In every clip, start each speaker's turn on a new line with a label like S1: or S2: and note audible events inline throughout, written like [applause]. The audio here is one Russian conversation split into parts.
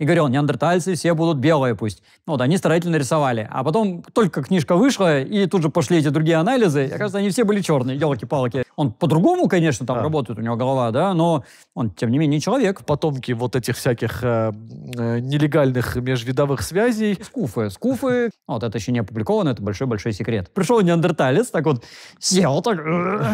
S1: и говорил, неандертальцы все будут белые пусть. Ну вот, они старательно рисовали. А потом только книжка вышла, и тут же пошли эти другие анализы, и, кажется, они все были черные, елки-палки. Он по-другому, конечно, там а. работает у него голова, да, но он, тем не менее, человек. Потомки вот этих всяких э, э, нелегальных межвидовых связей. Скуфы, скуфы. [laughs] Вот, это еще не опубликовано, это большой-большой секрет. Пришел неандерталец, так вот сел, так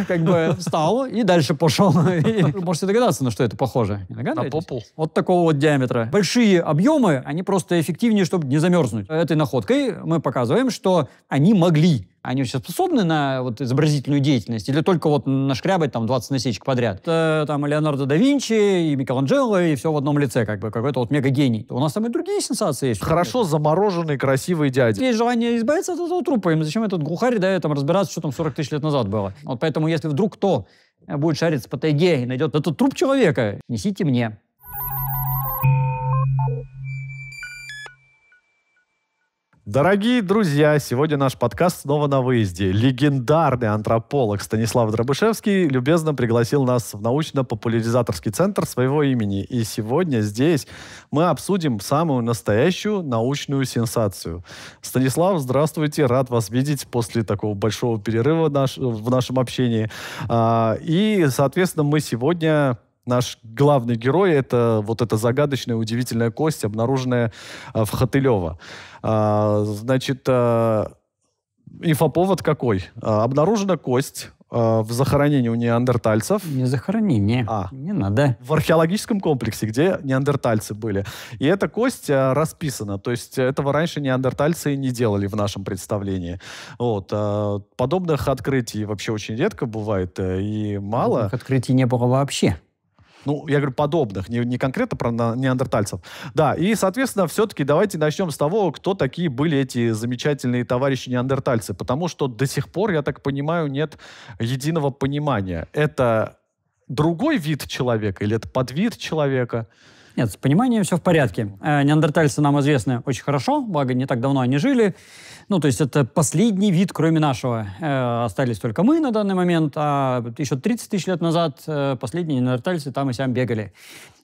S1: [laughs] как бы встал, и дальше пошел. [laughs] Можете догадаться, на что это похоже. На попу. Вот такого вот диаметра. Большие большие объемы, они просто эффективнее, чтобы не замерзнуть. Этой находкой мы показываем, что они могли они все способны на вот изобразительную деятельность или только вот нашкрябать там 20 насечек подряд? Это, там Леонардо да Винчи и Микеланджело и все в одном лице, как бы какой-то вот мега-гений. У нас там и другие сенсации есть. Хорошо замороженный красивый дядя Есть желание избавиться от этого трупа, им зачем этот глухарь, да, там разбираться, что там 40 тысяч лет назад было. Вот поэтому если вдруг кто будет шариться по тайге и найдет этот труп человека, несите мне. Дорогие друзья, сегодня наш
S2: подкаст снова на выезде. Легендарный антрополог Станислав Дробышевский любезно пригласил нас в научно-популяризаторский центр своего имени. И сегодня здесь мы обсудим самую настоящую научную сенсацию. Станислав, здравствуйте, рад вас видеть после такого большого перерыва наш, в нашем общении. А, и, соответственно, мы сегодня наш главный герой — это вот эта загадочная, удивительная кость, обнаруженная а, в Хотылево. А, значит, а, инфоповод какой? Обнаружена кость в захоронении у неандертальцев. Не захоронение. А. Не надо. В археологическом комплексе, где неандертальцы были. И эта кость расписана. То есть этого раньше неандертальцы не делали в нашем представлении. Вот. Подобных открытий вообще очень редко бывает э, и мало. Подобных
S1: открытий не было вообще.
S2: Ну, я говорю, подобных, не, не конкретно про неандертальцев. Да, и, соответственно, все-таки давайте начнем с того, кто такие были эти замечательные товарищи неандертальцы, потому что до сих пор, я так понимаю, нет единого понимания. Это
S1: другой вид человека или это подвид человека? Нет, с пониманием все в порядке. Э, неандертальцы нам известны очень хорошо, благо не так давно они жили. Ну, то есть это последний вид, кроме нашего. Э, остались только мы на данный момент, а еще 30 тысяч лет назад э, последние неандертальцы там и сям бегали.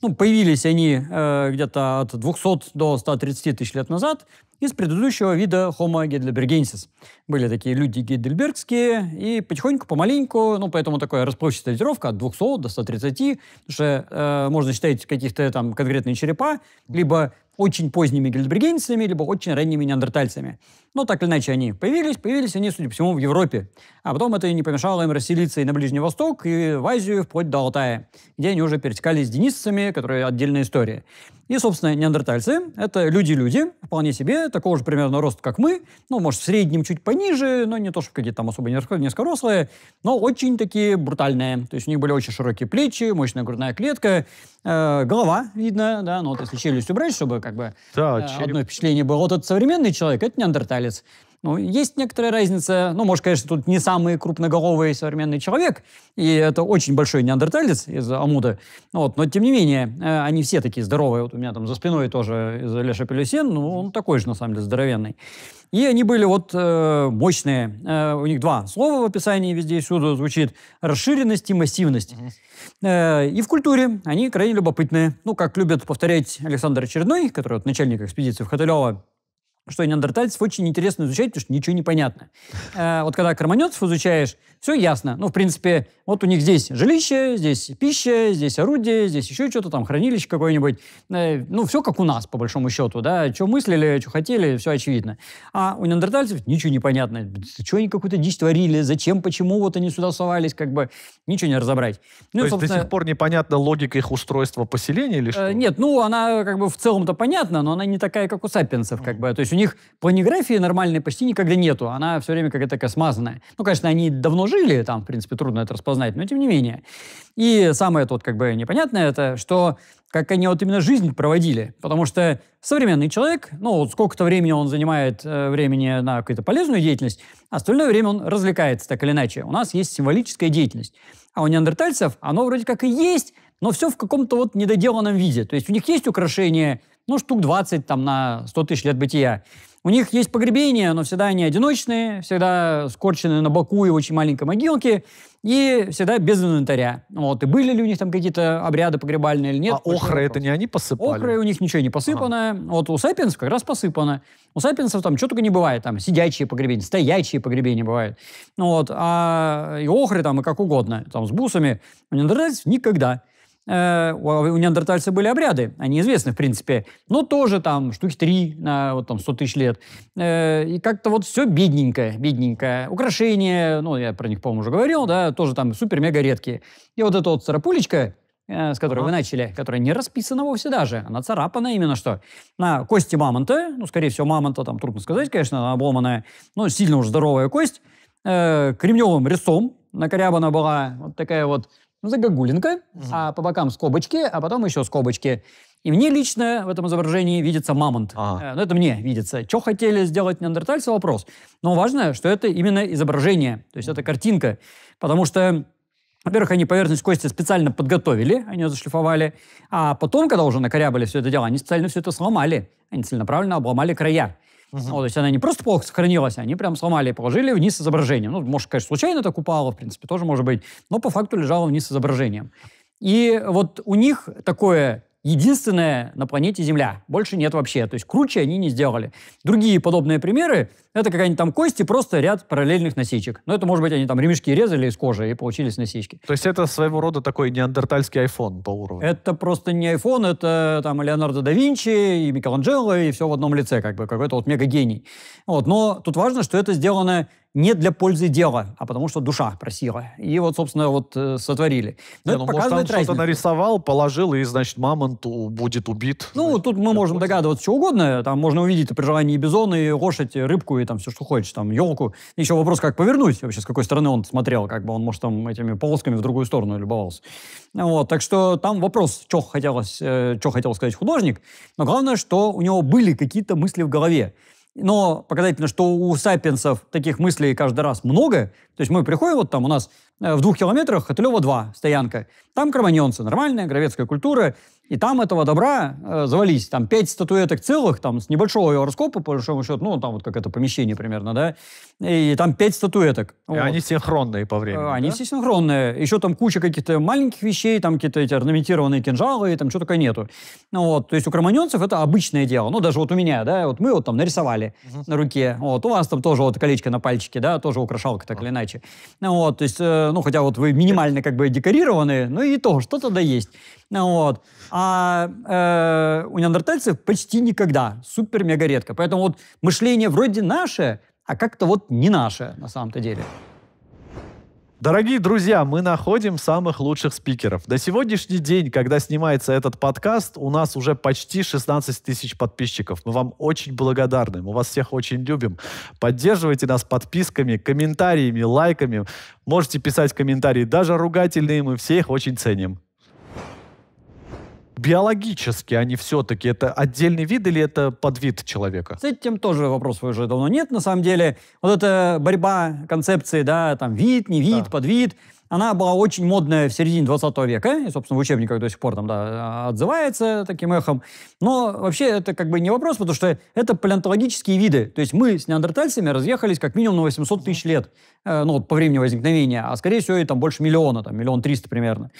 S1: Ну, появились они э, где-то от 200 до 130 тысяч лет назад, из предыдущего вида Homo heidelbergensis. Были такие люди гейдельбергские, и потихоньку, помаленьку, ну, поэтому такая расплывчатая датировка от 200 до 130, потому что э, можно считать каких-то там конкретные черепа, либо очень поздними гельдбригенцами, либо очень ранними неандертальцами. Но так или иначе они появились, появились они, судя по всему, в Европе. А потом это не помешало им расселиться и на Ближний Восток, и в Азию, вплоть до Алтая, где они уже перетекали с денисцами, которые отдельная история. И, собственно, неандертальцы — это люди-люди, вполне себе, такого же примерно роста, как мы, ну, может, в среднем чуть пониже, но не то, что какие-то там особо низкорослые, но очень такие брутальные. То есть у них были очень широкие плечи, мощная грудная клетка, Э, голова видно, да, ну вот если челюсть убрать, чтобы как бы так, э, одно впечатление было. Вот этот современный человек, это неандерталец. Ну, есть некоторая разница. Ну, может, конечно, тут не самый крупноголовый современный человек, и это очень большой неандерталец из Амуда. Вот, но, тем не менее, э, они все такие здоровые. Вот у меня там за спиной тоже из Леша Пелюсен, ну, он такой же, на самом деле, здоровенный. И они были вот э, мощные. Э, у них два слова в описании везде и всюду звучит. Расширенность и массивность. Э, и в культуре они крайне любопытные. Ну, как любят повторять Александр Очередной, который вот начальник экспедиции в Хотылева, что и неандертальцев очень интересно изучать, потому что ничего не понятно. Э, вот когда кроманьонцев изучаешь, все ясно. Ну, в принципе, вот у них здесь жилище, здесь пища, здесь орудие, здесь еще что-то, там хранилище какое-нибудь. Э, ну, все как у нас, по большому счету, да. Что мыслили, что хотели, все очевидно. А у неандертальцев ничего не понятно. Что они какую-то дичь творили, зачем, почему вот они сюда совались, как бы ничего не разобрать. Ну, То есть собственно... до сих
S2: пор непонятна логика их устройства поселения или э, что?
S1: нет, ну, она как бы в целом-то понятна, но она не такая, как у сапиенсов, как бы. То есть у них планиграфии нормальной почти никогда нету. Она все время какая-то космазанная. Ну, конечно, они давно жили, там, в принципе, трудно это распознать, но тем не менее. И самое тут как бы непонятное, это что как они вот именно жизнь проводили. Потому что современный человек, ну, вот сколько-то времени он занимает э, времени на какую-то полезную деятельность, а остальное время он развлекается так или иначе. У нас есть символическая деятельность. А у неандертальцев оно вроде как и есть, но все в каком-то вот недоделанном виде. То есть у них есть украшения, ну, штук 20 там, на 100 тысяч лет бытия. У них есть погребения, но всегда они одиночные, всегда скорчены на боку и очень маленькой могилке, и всегда без инвентаря. Вот. И были ли у них там какие-то обряды погребальные или нет? А охра это не они посыпали? Охра у них ничего не посыпано. Ага. Вот у сапиенсов как раз посыпано. У сапиенсов там что только не бывает. Там сидячие погребения, стоячие погребения бывают. Ну вот. А и охры там и как угодно. Там с бусами. Мне нравится никогда. Э, а у неандертальцев были обряды, они известны, в принципе, но ну, тоже там штуки три на вот там 100 тысяч лет. Э, и как-то вот все бедненькое, бедненькое. Украшения, ну, я про них, по-моему, уже говорил, да, тоже там супер-мега редкие. И вот эта вот царапулечка, э, с которой ага. вы начали, которая не расписана вовсе даже, она царапана именно что? На кости мамонта, ну, скорее всего, мамонта, там трудно сказать, конечно, она обломанная, но сильно уже здоровая кость, э, кремневым резцом корябана была, вот такая вот ну, загогулинка, угу. а по бокам скобочки, а потом еще скобочки. И мне лично в этом изображении видится мамонт. А. Э, ну, это мне видится. Что хотели сделать неандертальцы, вопрос. Но важно, что это именно изображение, то есть это картинка. Потому что, во-первых, они поверхность кости специально подготовили, они ее зашлифовали. А потом, когда уже накорябали все это дело, они специально все это сломали. Они целенаправленно обломали края. Угу. Ну, то есть она не просто плохо сохранилась, они прям сломали и положили вниз изображение. Ну, может, конечно, случайно так упало, в принципе, тоже может быть, но по факту лежало вниз изображением. И вот у них такое единственная на планете Земля. Больше нет вообще. То есть круче они не сделали. Другие подобные примеры — это какая-нибудь там кости просто ряд параллельных насечек. Но это, может быть, они там ремешки резали из кожи и получились насечки. То есть это своего рода
S2: такой неандертальский iPhone по уровню?
S1: Это просто не iPhone, это там Леонардо да Винчи и Микеланджело, и все в одном лице, как бы какой-то вот мега-гений. Вот. Но тут важно, что это сделано не для пользы дела, а потому что душа просила. И вот, собственно, вот э, сотворили. Но не, это ну, может, он что-то нарисовал, положил, и, значит, мамонт будет убит. Ну, значит, тут мы можем пользы. догадываться что угодно. Там можно увидеть при желании бизона, и лошадь, и рыбку, и там все, что хочешь, там елку. Еще вопрос, как повернуть вообще, с какой стороны он смотрел, как бы он, может, там этими полосками в другую сторону любовался. Вот, так что там вопрос, что, хотелось, э, что хотел сказать художник. Но главное, что у него были какие-то мысли в голове. Но показательно, что у сапиенсов таких мыслей каждый раз много. То есть мы приходим, вот там у нас э, в двух километрах Хотылева 2 стоянка. Там кроманьонцы, нормальная гравецкая культура. И там этого добра э, завались. Там пять статуэток целых, там, с небольшого его по большому счету, ну, там вот как это помещение примерно, да, и там пять статуэток. И вот. они синхронные по времени, э, Они да? все синхронные. Еще там куча каких-то маленьких вещей, там какие-то эти орнаментированные кинжалы, и там что только нету. Ну, вот, то есть у кроманьонцев это обычное дело. Ну, даже вот у меня, да, вот мы вот там нарисовали угу. на руке. Вот, у вас там тоже вот колечко на пальчике, да, тоже украшалка так uh или иначе. Ну, вот, то есть, э, ну, хотя вот вы минимально как бы декорированные, ну, и то что-то да есть. Ну, вот а э, у неандертальцев почти никогда, супер-мега редко. Поэтому вот мышление вроде наше, а как-то вот не наше на самом-то деле. Дорогие
S2: друзья, мы находим самых лучших спикеров. До сегодняшний день, когда снимается этот подкаст, у нас уже почти 16 тысяч подписчиков. Мы вам очень благодарны, мы вас всех очень любим. Поддерживайте нас подписками, комментариями, лайками. Можете писать комментарии, даже ругательные, мы все их очень ценим биологически они а все-таки? Это отдельный
S1: вид или это подвид человека? С этим тоже вопрос уже давно нет, на самом деле. Вот эта борьба концепции, да, там, вид, не вид, да. подвид, она была очень модная в середине 20 века, и, собственно, в учебниках до сих пор там, да, отзывается таким эхом. Но вообще это как бы не вопрос, потому что это палеонтологические виды. То есть мы с неандертальцами разъехались как минимум на 800 тысяч лет, э, ну, вот по времени возникновения, а, скорее всего, и там больше миллиона, там, миллион триста примерно.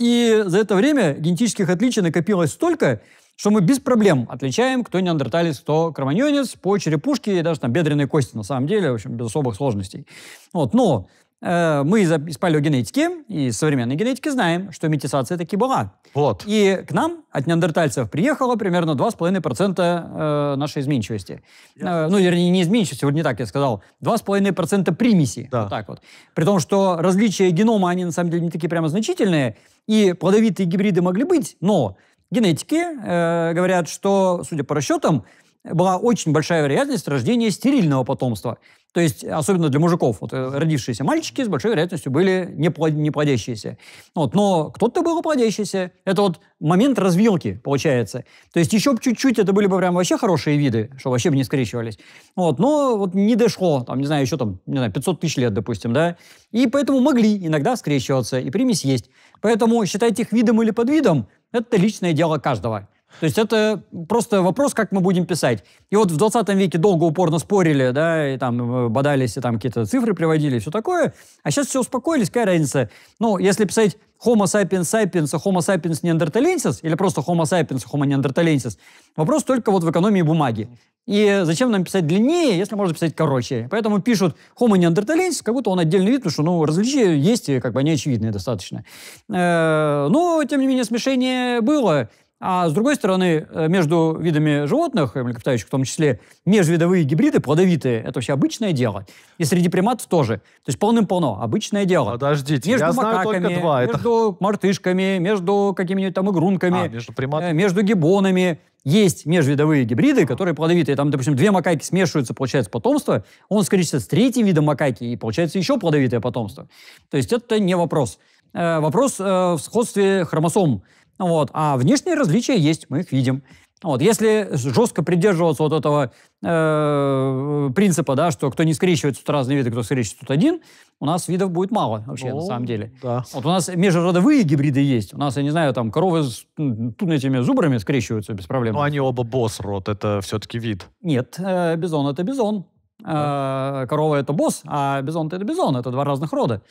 S1: И за это время генетических отличий накопилось столько, что мы без проблем отличаем, кто неандерталец, кто кроманьонец, по черепушке и даже там бедренной кости, на самом деле, в общем, без особых сложностей. Вот. Но Э, мы из из палеогенетики и современной генетики знаем, что метисация таки была. Вот. И к нам от неандертальцев приехало примерно 2,5% э, нашей изменчивости. Я... Э, ну, вернее, не изменчивости, вот не так я сказал. 2,5% примеси. Да. Вот так вот. При том, что различия генома, они на самом деле не такие прямо значительные. И плодовитые гибриды могли быть, но генетики э, говорят, что, судя по расчетам, была очень большая вероятность рождения стерильного потомства. То есть, особенно для мужиков, вот, э, родившиеся мальчики с большой вероятностью были неплодящиеся. Вот, но кто-то был плодящийся. Это вот момент развилки, получается. То есть, еще чуть-чуть это были бы прям вообще хорошие виды, что вообще бы не скрещивались. Вот, но вот не дошло, там, не знаю, еще там, не знаю, 500 тысяч лет, допустим, да. И поэтому могли иногда скрещиваться, и примесь есть. Поэтому считать их видом или подвидом – это личное дело каждого. То есть это просто вопрос, как мы будем писать. И вот в 20 веке долго упорно спорили, да, и там э, бодались, и там какие-то цифры приводили, и все такое. А сейчас все успокоились, какая разница? Ну, если писать Homo sapiens sapiens, а Homo sapiens neanderthalensis, или просто Homo sapiens, а Homo neanderthalensis, вопрос только вот в экономии бумаги. И зачем нам писать длиннее, если можно писать короче? Поэтому пишут Homo neanderthalensis, как будто он отдельный вид, потому что ну, различия есть, и как бы они очевидные достаточно. Э, но, тем не менее, смешение было. А с другой стороны, э, между видами животных, э, млекопитающих в том числе, межвидовые гибриды плодовитые – это вообще обычное дело. И среди приматов тоже. То есть полным-полно, обычное дело. Подождите, между я макаками, знаю только два. Между это... мартышками, между какими-нибудь там игрунками, а, между, приматами. Э, между гибонами есть межвидовые гибриды, которые плодовитые. Там, допустим, две макаки смешиваются, получается потомство. Он скорее с третьим видом макаки, и получается еще плодовитое потомство. То есть это не вопрос. Вопрос в сходстве хромосом. Вот. А внешние различия есть, мы их видим. Вот. Если жестко придерживаться вот этого э, принципа, да, что кто не скрещивает тут разные виды, кто скрещивает тут один, у нас видов будет мало вообще, ну, на самом деле. Да. Вот у нас межродовые гибриды есть. У нас, я не знаю, там коровы с тут этими зубрами скрещиваются без проблем. Но ну, они оба босс-род, это все-таки вид. Нет, э, бизон — это бизон. Э, корова — это босс, а бизон — это бизон. Это два разных рода.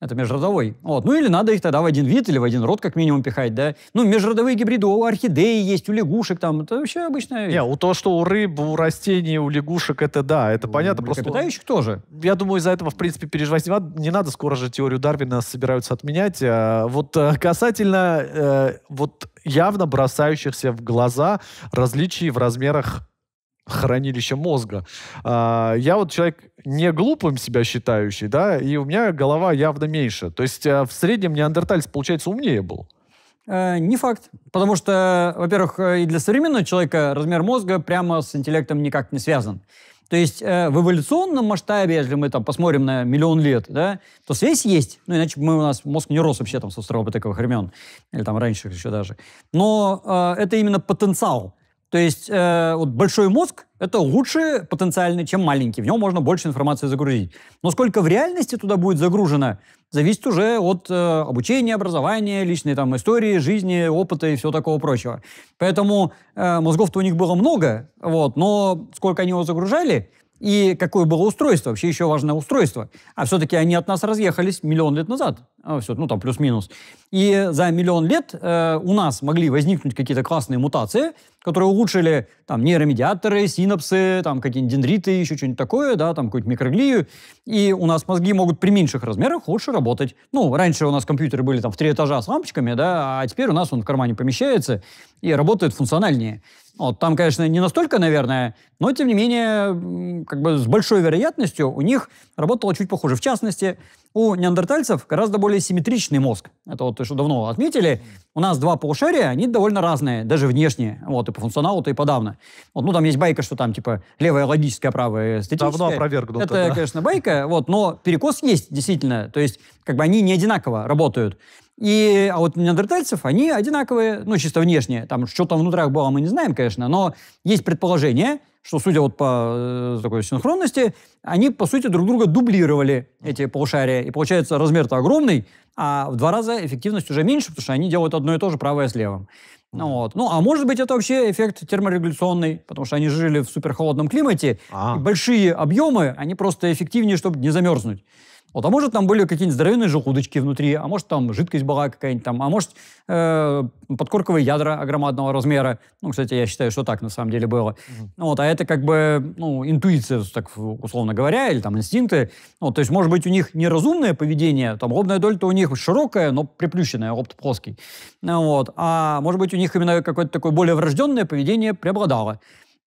S1: Это межродовой. Вот. Ну или надо их тогда в один вид или в один род как минимум пихать, да. Ну, межродовые гибриды у орхидеи есть, у лягушек там. Это вообще обычная вещь. Не, у того, что у рыб, у растений, у лягушек, это да, это у понятно. Просто питающих тоже.
S2: Я думаю, из-за этого, в принципе, переживать не надо. Не надо скоро же теорию Дарвина собираются отменять. А, вот э, касательно э, вот явно бросающихся в глаза различий в размерах хранилище мозга. А, я вот человек не глупым себя считающий, да, и у меня голова явно меньше. То есть э, в среднем неандертальц получается,
S1: умнее был. Э, не факт. Потому что, во-первых, э, и для современного человека размер мозга прямо с интеллектом никак не связан. То есть э, в эволюционном масштабе, если мы там посмотрим на миллион лет, да, то связь есть. Ну, иначе мы, у нас мозг не рос вообще там со старого времен. Или там раньше еще даже. Но э, это именно потенциал. То есть э, вот большой мозг — это лучше потенциально, чем маленький. В нем можно больше информации загрузить. Но сколько в реальности туда будет загружено, зависит уже от э, обучения, образования, личной там истории, жизни, опыта и всего такого прочего. Поэтому э, мозгов-то у них было много, вот, но сколько они его загружали и какое было устройство, вообще еще важное устройство. А все-таки они от нас разъехались миллион лет назад. А, все, ну там плюс-минус. И за миллион лет э, у нас могли возникнуть какие-то классные мутации, которые улучшили там нейромедиаторы, синапсы, там какие-нибудь дендриты, еще что-нибудь такое, да, там какую-нибудь микроглию. И у нас мозги могут при меньших размерах лучше работать. Ну, раньше у нас компьютеры были там в три этажа с лампочками, да, а теперь у нас он в кармане помещается и работает функциональнее. Вот, там, конечно, не настолько, наверное, но, тем не менее, как бы с большой вероятностью у них работало чуть похуже. В частности, у неандертальцев гораздо более симметричный мозг. Это вот еще давно отметили. У нас два полушария, они довольно разные, даже внешние. Вот, и по функционалу, то и подавно. Вот, ну, там есть байка, что там, типа, левая логическая, правая эстетическая. Давно опровергнуто. Это, да. конечно, байка, вот, но перекос есть, действительно. То есть, как бы они не одинаково работают. И, а вот неандертальцев, они одинаковые, ну, чисто внешние. Там, что там внутрях было, мы не знаем, конечно, но есть предположение, что, судя вот по э, такой синхронности, они, по сути, друг друга дублировали, эти полушария. И получается, размер-то огромный, а в два раза эффективность уже меньше, потому что они делают одно и то же, правое с левым. Ну, вот. ну, а может быть, это вообще эффект терморегуляционный, потому что они жили в суперхолодном климате, а -а -а. и большие объемы, они просто эффективнее, чтобы не замерзнуть. Вот, а может, там были какие-нибудь здоровенные желудочки внутри, а может, там жидкость была какая-нибудь там, а может, э, подкорковые ядра огромадного размера. Ну, кстати, я считаю, что так на самом деле было. Mm-hmm. Вот, а это как бы ну, интуиция, так условно говоря, или там инстинкты. Ну вот то есть, может быть, у них неразумное поведение, там лобная доля-то у них широкая, но приплющенная, лоб плоский. Ну вот, а может быть, у них именно какое-то такое более врожденное поведение преобладало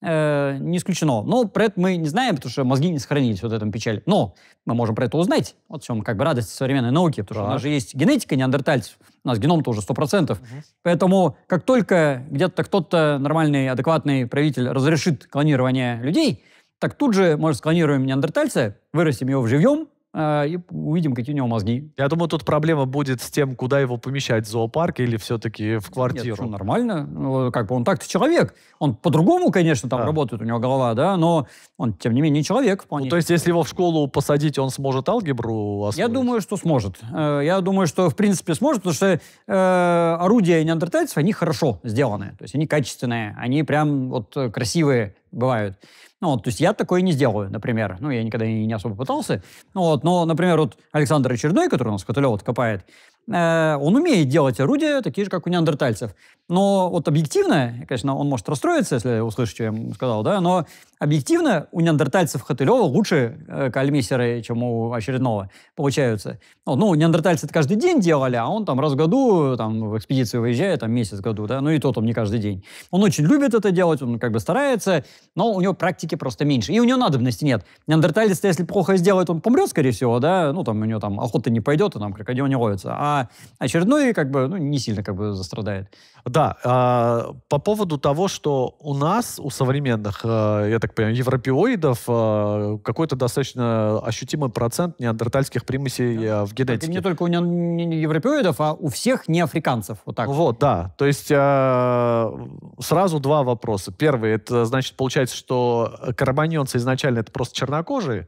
S1: э, не исключено. Но про это мы не знаем, потому что мозги не сохранились вот в этом печали. Но мы можем про это узнать. Вот в чем как бы радость современной науки, потому да. у нас же есть генетика неандертальцев, у нас геном тоже 100%. Угу. Поэтому как только где-то кто-то нормальный, адекватный правитель разрешит клонирование людей, так тут же, может, склонируем неандертальца, вырастим его в живьем, а, и увидим, какие у него мозги. Я думаю, тут проблема будет с тем, куда его помещать, в зоопарк или все-таки в квартиру. Нет, что, нормально. Как бы он так-то человек. Он по-другому, конечно, там да. работает у него голова, да, но он, тем не менее, человек вполне. Ну, то есть, если его в школу посадить, он сможет алгебру освоить? Я думаю, что сможет. Э, я думаю, что, в принципе, сможет, потому что э, орудия неандертальцев, они хорошо сделаны. То есть, они качественные, они прям вот э, красивые бывают. Ну, вот, то есть я такое не сделаю, например. Ну, я никогда не, не особо пытался. Ну, вот, но, например, вот Александр Очередной, который у нас Котылев вот копает, Э, он умеет делать орудия такие же, как у неандертальцев. Но вот объективно, конечно, он может расстроиться, если услышит, что я ему сказал, да, но объективно у неандертальцев Хотылева лучше э, кальмисеры, чем у очередного получаются. Ну, ну, неандертальцы это каждый день делали, а он там раз в году там, в экспедицию выезжает, там месяц в году, да, ну и то там не каждый день. Он очень любит это делать, он как бы старается, но у него практики просто меньше. И у него надобности нет. Неандертальцы, если плохо сделает, он помрет, скорее всего, да, ну там у него там охота не пойдет, и там крокодил не ловится. А а очередной как бы ну, не сильно как бы застрадает. Да, э, по поводу того, что у нас,
S2: у современных, э, я так понимаю, европеоидов э, какой-то достаточно ощутимый процент неандертальских примесей э, в генетике. Так,
S1: не только у не, не европеоидов, а у всех неафриканцев. Вот так. Вот,
S2: да. То есть э, сразу два вопроса. Первый, это значит, получается, что карабаньонцы изначально это просто чернокожие,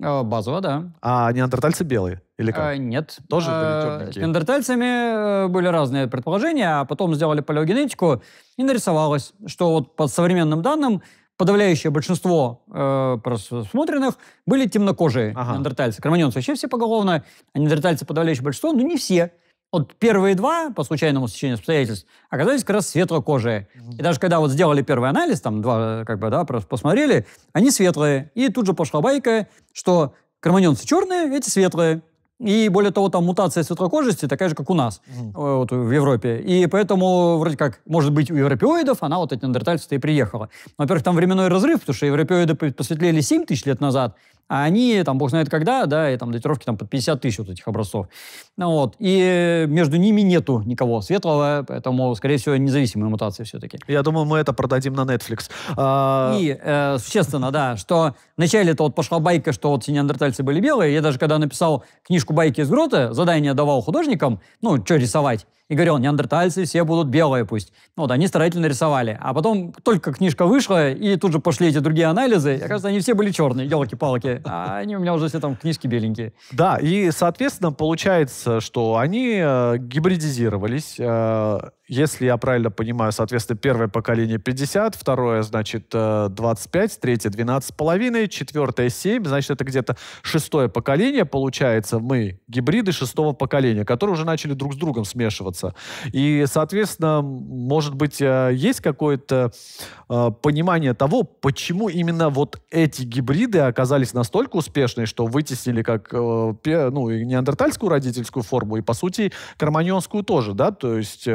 S2: Э, базово, да. А неандертальцы белые?
S1: Или как? А, нет. Тоже а, С неандертальцами были разные предположения, а потом сделали палеогенетику, и нарисовалось, что вот по современным данным подавляющее большинство э, просмотренных были темнокожие ага. неандертальцы. Кроманьонцы вообще все поголовно, а неандертальцы подавляющее большинство, но ну, не все. Вот первые два, по случайному стечению обстоятельств, оказались как раз светлокожие. И даже когда вот сделали первый анализ, там два, как бы, да, просто посмотрели, они светлые. И тут же пошла байка, что карманьонцы черные, эти светлые. И более того, там мутация светлокожести такая же, как у нас mm. вот, в Европе. И поэтому, вроде как, может быть, у европеоидов она вот эти неандертальцы-то и приехала. Во-первых, там временной разрыв, потому что европеоиды посветлели 7 тысяч лет назад, а они, там, бог знает когда, да, и там датировки там под 50 тысяч вот этих образцов. Ну, вот. И э, между ними нету никого светлого, поэтому, скорее всего, независимые мутации все-таки. Я думаю, мы это продадим на Netflix. А... И, э, существенно, да, что вначале это вот пошла байка, что вот неандертальцы были белые. Я даже когда написал книжку «Байки из грота», задание давал художникам, ну, что рисовать, и говорил, неандертальцы все будут белые пусть. вот они старательно рисовали. А потом только книжка вышла, и тут же пошли эти другие анализы, и, кажется, они все были черные, елки-палки. А они у меня уже все там книжки беленькие.
S2: Да, и, соответственно, получается, что они э, гибридизировались, э, если я правильно понимаю, соответственно, первое поколение 50, второе, значит, 25, э, третье 12,5, четвертое 7, значит, это где-то шестое поколение, получается, мы гибриды шестого поколения, которые уже начали друг с другом смешиваться. И, соответственно, может быть, э, есть какое-то э, понимание того, почему именно вот эти гибриды оказались настолько успешны, что вытеснили как, ну, неандертальскую родительскую форму и, по сути, карманьонскую тоже,
S1: да, то есть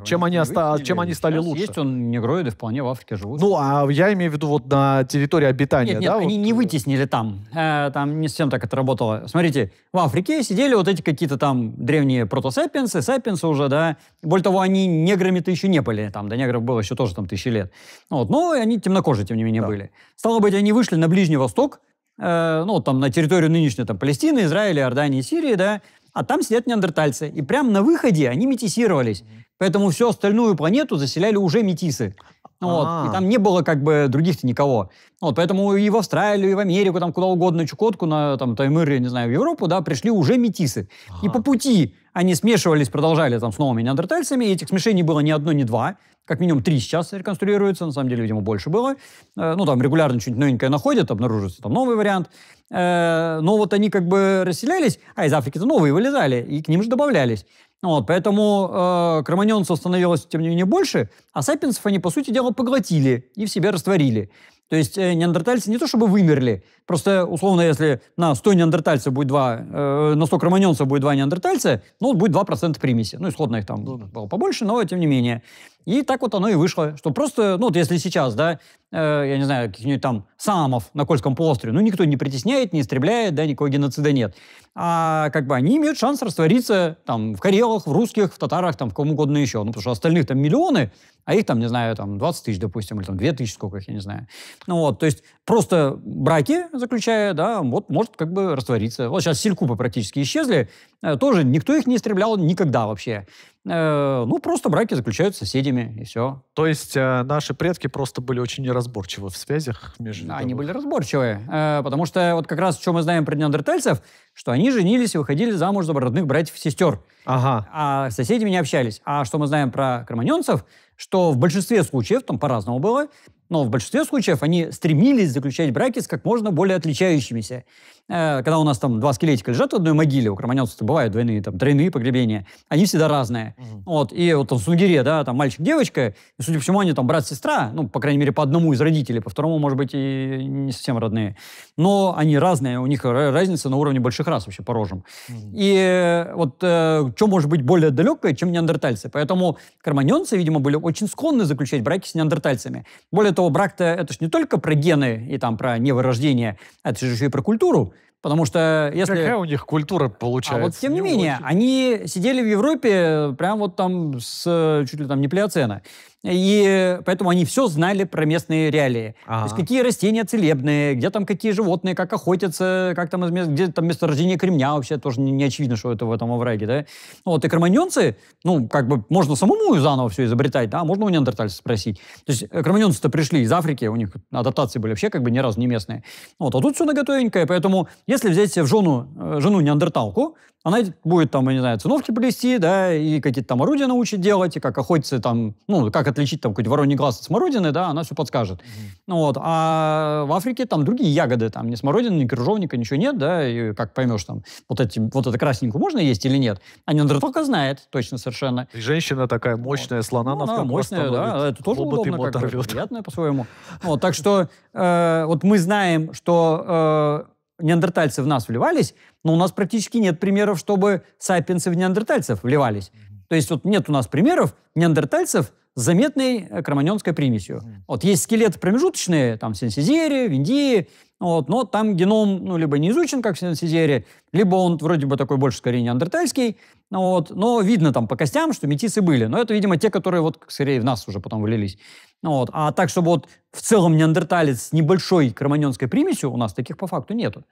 S1: вы чем они, оста... чем они стали лучше? Есть он негроиды, вполне в Африке живут. Ну,
S2: а я имею в виду вот на территории обитания, нет, нет, да? они
S1: вот... не э, вытеснили там. Э, там не совсем так это работало. Смотрите, в Африке сидели вот эти какие-то там древние протосапиенсы, сапиенсы уже, да. Более того, они неграми-то еще не были. Там до негров было еще тоже там тысячи лет. Вот. Но они темнокожие, тем не менее, да. были. Стало быть, они вышли на Ближний Восток, э, ну, там, на территорию нынешней там, Палестины, Израиля, Иордании, Сирии, да, а там сидят неандертальцы. И прямо на выходе они метисировались. Поэтому всю остальную планету заселяли уже метисы.
S2: Ну вот. А. И там
S1: не было как бы других-то никого. Вот, поэтому и в Австралию, и в Америку, там куда угодно, Чукотку, на там, Таймыр, не знаю, в Европу, да, пришли уже метисы. А -а -а. И по пути они смешивались, продолжали там с новыми неандертальцами, и этих смешений было ни одно, ни два. Как минимум три сейчас реконструируются, на самом деле, видимо, больше было. Э, ну, там регулярно что-нибудь новенькое находят, обнаруживается там новый вариант. Э, но вот они как бы расселялись, а из Африки-то новые вылезали, и к ним же добавлялись. Вот, поэтому э, кроманьонцев становилось, тем не менее, больше, а сапиенсов они, по сути дела, поглотили и в себе растворили. То есть э, неандертальцы не то чтобы вымерли, просто условно, если на 100 неандертальцев будет 2, э, на 100 кроманьонцев будет 2 неандертальца, ну, будет 2% примеси. Ну, исходно их там ну было побольше, но тем не менее. И так вот оно и вышло, что просто, ну вот если сейчас, да, э, я не знаю, каких-нибудь там самов на Кольском полуострове, ну никто не притесняет, не истребляет, да, никакого геноцида нет. А как бы они имеют шанс раствориться там в карелах, в русских, в татарах, там в кому угодно еще. Ну потому что остальных там миллионы, а их там, не знаю, там 20 тысяч, допустим, или там 2 тысячи сколько их, я не знаю. Ну вот, то есть просто браки заключая, да, вот может как бы раствориться. Вот сейчас селькупы практически исчезли, э, тоже никто их не истреблял никогда вообще. Э, ну, просто браки заключают с соседями, и все. То есть э, наши предки просто были очень неразборчивы в связях между... Они были разборчивые, э, потому что вот как раз, что мы знаем про неандертальцев, что они женились и выходили замуж за родных братьев и сестер. Ага. А с соседями не общались. А что мы знаем про кроманьонцев, что в большинстве случаев, там по-разному было, но в большинстве случаев они стремились заключать браки с как можно более отличающимися. Э, когда у нас там два скелетика лежат в одной могиле, у кроманьонцев бывают двойные, там, тройные погребения, они всегда разные. Угу. Вот, и вот там в Сунгире, да, там мальчик-девочка, и, судя по всему, они там брат-сестра, ну, по крайней мере, по одному из родителей, по второму, может быть, и не совсем родные. Но они разные, у них разница на уровне больших рас вообще по рожам. Угу. И вот э, что может быть более далекое, чем неандертальцы? Поэтому кроманьонцы, видимо, были очень склонны заключать браки с неандертальцами. Более того, брак-то это же не только про гены и там про невырождение, а это же еще и про культуру. Потому что если... Какая у них культура получается? А вот тем не, менее, очень... они сидели в Европе прям вот там с чуть ли там не плеоцена. И поэтому они все знали про местные реалии. А-а-а. То есть какие растения целебные, где там какие животные, как охотятся, как там, где там месторождение кремня вообще, тоже не, не очевидно, что это в этом овраге, да. Вот, и кроманьонцы, ну, как бы можно самому заново все изобретать, да, а можно у неандертальцев спросить. То есть э, кроманьонцы-то пришли из Африки, у них адаптации были вообще как бы ни разу не местные. Вот, а тут все наготовенькое, поэтому если взять себе в жену, э, жену неандерталку, она будет там, я не знаю, циновки плести, да, и какие-то там орудия научить делать, и как охотиться там, ну, как это отличить там какой-то вороний глаз от смородины, да, она все подскажет. Mm-hmm. Ну, вот. А в Африке там другие ягоды, там ни смородины, ни крыжовника, ничего нет, да, и как поймешь там, вот, эти, вот это красненькую можно есть или нет. А только знает точно совершенно. И женщина такая мощная, вот. слона ну, на мощная, да, это тоже удобно, как бы, приятное по-своему. Вот, так что э, вот мы знаем, что э, неандертальцы в нас вливались, но у нас практически нет примеров, чтобы сапиенсы в неандертальцев вливались. То есть вот нет у нас примеров неандертальцев, с заметной э, кроманьонской примесью. Вот есть скелеты промежуточные, там в Сенсизере, вот, но там геном ну, либо не изучен, как в Сенсизере, либо он вроде бы такой больше скорее неандертальский, ну, вот, но видно там по костям, что метисы были. Но это, видимо, те, которые вот скорее в нас уже потом вылились. Ну, вот. А так, чтобы вот в целом неандерталец с небольшой кроманьонской примесью, у нас таких по факту нету.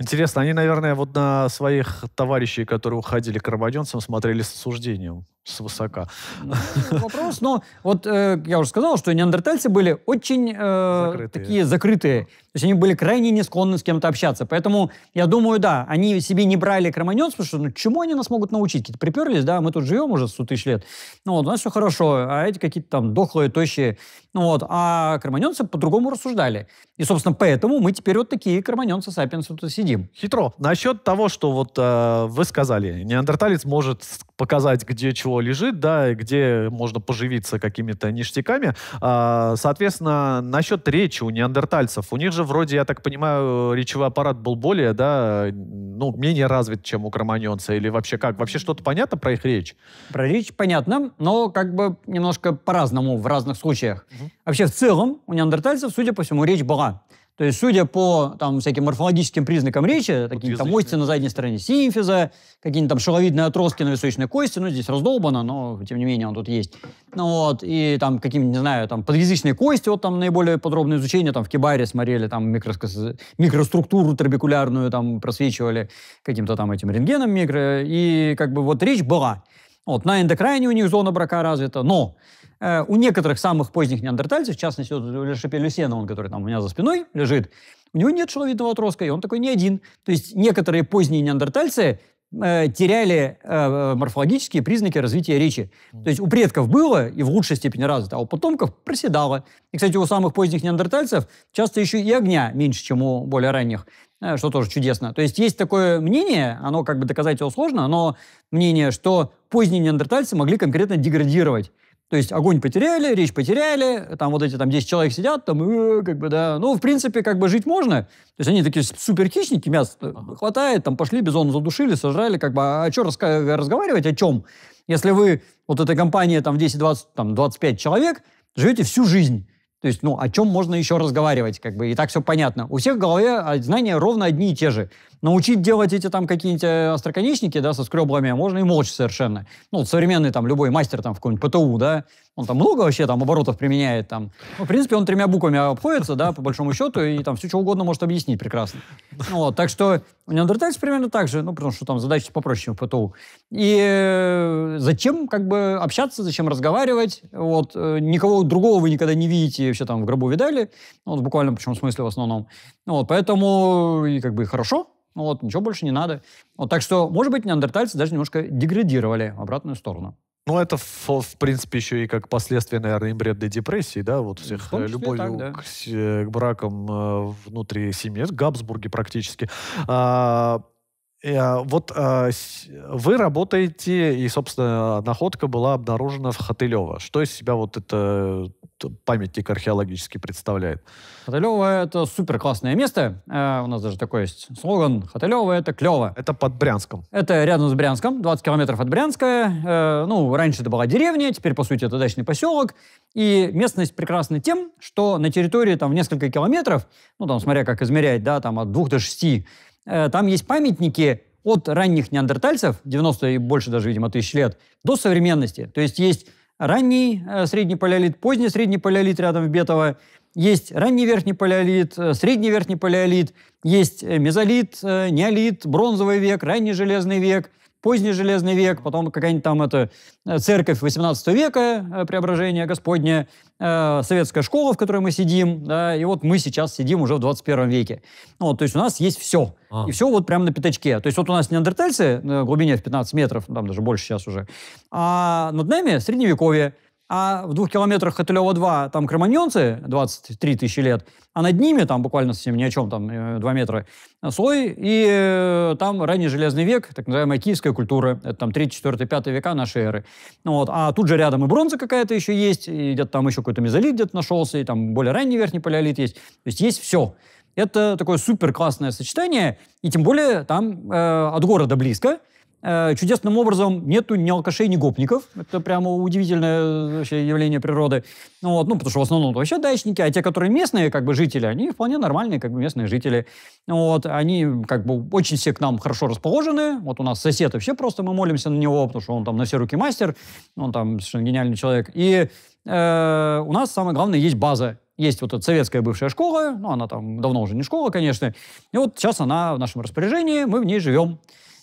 S1: Интересно,
S2: они, наверное, вот на своих товарищей, которые уходили к армаденцам, смотрели с осуждением, с высока. Ну,
S1: вопрос, [laughs] но ну, вот э, я уже сказал, что неандертальцы были очень э, закрытые. такие закрытые. То есть они были крайне не склонны с кем-то общаться. Поэтому, я думаю, да, они себе не брали кроманьонцев, потому что ну, чему они нас могут научить? Какие-то приперлись, да, мы тут живем уже 100 тысяч лет. Ну вот, у нас все хорошо, а эти какие-то там дохлые, тощие. Ну вот, а кроманьонцы по-другому рассуждали. И, собственно, поэтому мы теперь вот такие кроманьонцы-сапиенсы тут сидим. Хитро.
S2: Насчет того, что вот э, вы сказали, неандерталец может показать, где чего лежит, да, и где можно поживиться какими-то ништяками. А, соответственно, насчет речи у неандертальцев, у них же вроде, я так понимаю, речевой аппарат был более, да, ну, менее развит, чем у кроманьонца, или вообще как? Вообще что-то понятно про их речь? Про
S1: речь понятно, но как бы немножко по-разному в разных случаях. Угу. Вообще в целом у неандертальцев, судя по всему, речь была. То есть, судя по там, всяким морфологическим признакам речи, такие вот там ости на задней стороне симфиза, какие-нибудь там шеловидные отростки на височной кости, ну, здесь раздолбано, но, тем не менее, он тут есть. Ну, вот, и там какие не знаю, там подъязычные кости, вот там наиболее подробное изучение, там в Кибаре смотрели, там микроскос... микроструктуру трабекулярную там просвечивали каким-то там этим рентгеном микро, и как бы вот речь была. Вот, на эндокраине у них зона брака развита, но Э, у некоторых самых поздних неандертальцев, в частности, вот у Лешапе Люсена, он, который там у меня за спиной лежит, у него нет шеловидного отростка, и он такой не один. То есть некоторые поздние неандертальцы э, теряли э, э, морфологические признаки развития речи. То есть у предков было и в лучшей степени развито, а у потомков проседало. И, кстати, у самых поздних неандертальцев часто еще и огня меньше, чем у более ранних э, что тоже чудесно. То есть есть такое мнение, оно как бы доказать его сложно, но мнение, что поздние неандертальцы могли конкретно деградировать. То есть огонь потеряли, речь потеряли, там вот эти там 10 человек сидят, там, э, как бы, да. Ну, в принципе, как бы жить можно. То есть они такие супер хищники, мясо ага. хватает, там пошли, бизон задушили, сожрали, как бы, а, а что разговаривать, о чем? Если вы, вот эта компания, там, в 10, 20, там, 25 человек, живете всю жизнь. То есть, ну, о чем можно еще разговаривать, как бы, и так все понятно. У всех в голове а, знания ровно одни и те же. Научить делать эти там какие-нибудь э, остроконечники, да, со скреблами, а можно и молча совершенно. Ну, современный там любой мастер там в какой нибудь ПТУ, да, он там много вообще там оборотов применяет там. Ну, в принципе, он тремя буквами обходится, да, по большому счету, и там все что угодно может объяснить прекрасно. Ну вот, так что у неандертальцев примерно так же, ну, потому что там задачи попроще, чем в ПТУ. И э, зачем как бы общаться, зачем разговаривать, вот, э, никого другого вы никогда не видите, вообще там в гробу видали, ну, вот, буквально, причем в смысле в основном. Ну, вот, поэтому и как бы хорошо, ну Вот, ничего больше не надо. Вот, так что, может быть, неандертальцы даже немножко деградировали в обратную сторону.
S2: Ну, это, в, в принципе, еще и как последствие, наверное, имбредной депрессии, да, вот всех ну, э, любовью так, да. к, э, к бракам э, внутри семьи. Габсбурги практически. А, Э, вот а, вы работаете, и, собственно, находка была обнаружена в Хотылево. Что из себя вот это э, памятник археологический
S1: представляет? Хотылево — это супер классное место. Э, у нас даже такой есть слоган «Хотылево — это клево». Это под Брянском? Это рядом с Брянском, 20 километров от Брянска. Ну, раньше это была деревня, теперь, по сути, это дачный поселок. И местность прекрасна тем, что на территории там в несколько километров, ну, там, смотря как измерять, да, там от двух до шести Э, там есть памятники от ранних неандертальцев, 90 и больше даже, видимо, тысяч лет, до современности. То есть есть ранний э, средний палеолит, поздний средний палеолит рядом в Бетово, есть ранний верхний палеолит, э, средний верхний палеолит, есть мезолит, неолит, бронзовый век, ранний железный век, поздний железный век, потом какая-нибудь там это церковь 18 века, преображение Господня. Э, советская школа, в которой мы сидим, да, и вот мы сейчас сидим уже в 21 веке. Ну, вот, то есть у нас есть все. А. И все вот прямо на пятачке. То есть вот у нас неандертальцы на э, глубине в 15 метров, там даже больше сейчас уже, а над нами средневековье а в двух километрах от Илева-2 там кроманьонцы 23 тысячи лет, а над ними, там буквально совсем ни о чем, там 2 э, метра э, слой, и э, там ранний железный век, так называемая киевская культура, это там 3, 4, 5 века нашей эры. Вот. А тут же рядом и бронза какая-то еще есть, и где-то там еще какой-то мезолит где-то нашелся, и там более ранний верхний палеолит есть. То есть есть все. Это такое супер классное сочетание, и тем более там э, от города близко, Э, чудесным образом нету ни алкашей, ни гопников. Это прямо удивительное э, вообще явление природы. Ну, вот, ну, потому что в основном вообще дачники, а те, которые местные как бы жители, они вполне нормальные как бы местные жители. Вот, они как бы очень все к нам хорошо расположены. Вот у нас сосед вообще просто мы молимся на него, потому что он там на все руки мастер, он там совершенно гениальный человек. И э, у нас самое главное есть база есть вот эта советская бывшая школа, ну, она там давно уже не школа, конечно, и вот сейчас она в нашем распоряжении, мы в ней живем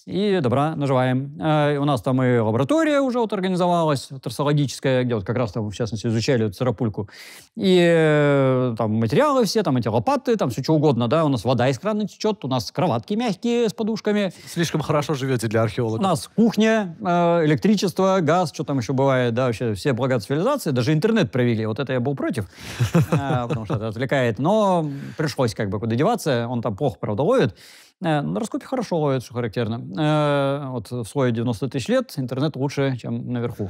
S1: и добра наживаем. Э, у нас там и лаборатория уже вот организовалась, трассологическая, где вот как раз там, в частности, изучали эту царапульку. И э, там материалы все, там эти лопаты, там все что угодно, да, у нас вода из крана течет, у нас кроватки мягкие с подушками. Слишком хорошо живете для археолога. У нас кухня, э, электричество, газ, что там еще бывает, да, вообще все блага цивилизации, даже интернет провели, вот это я был против, потому что это отвлекает, но пришлось как бы куда деваться, он там плохо, правда, ловит, Э, на раскопе хорошо ловят, что характерно. Э, вот в слое 90 тысяч лет интернет лучше, чем наверху.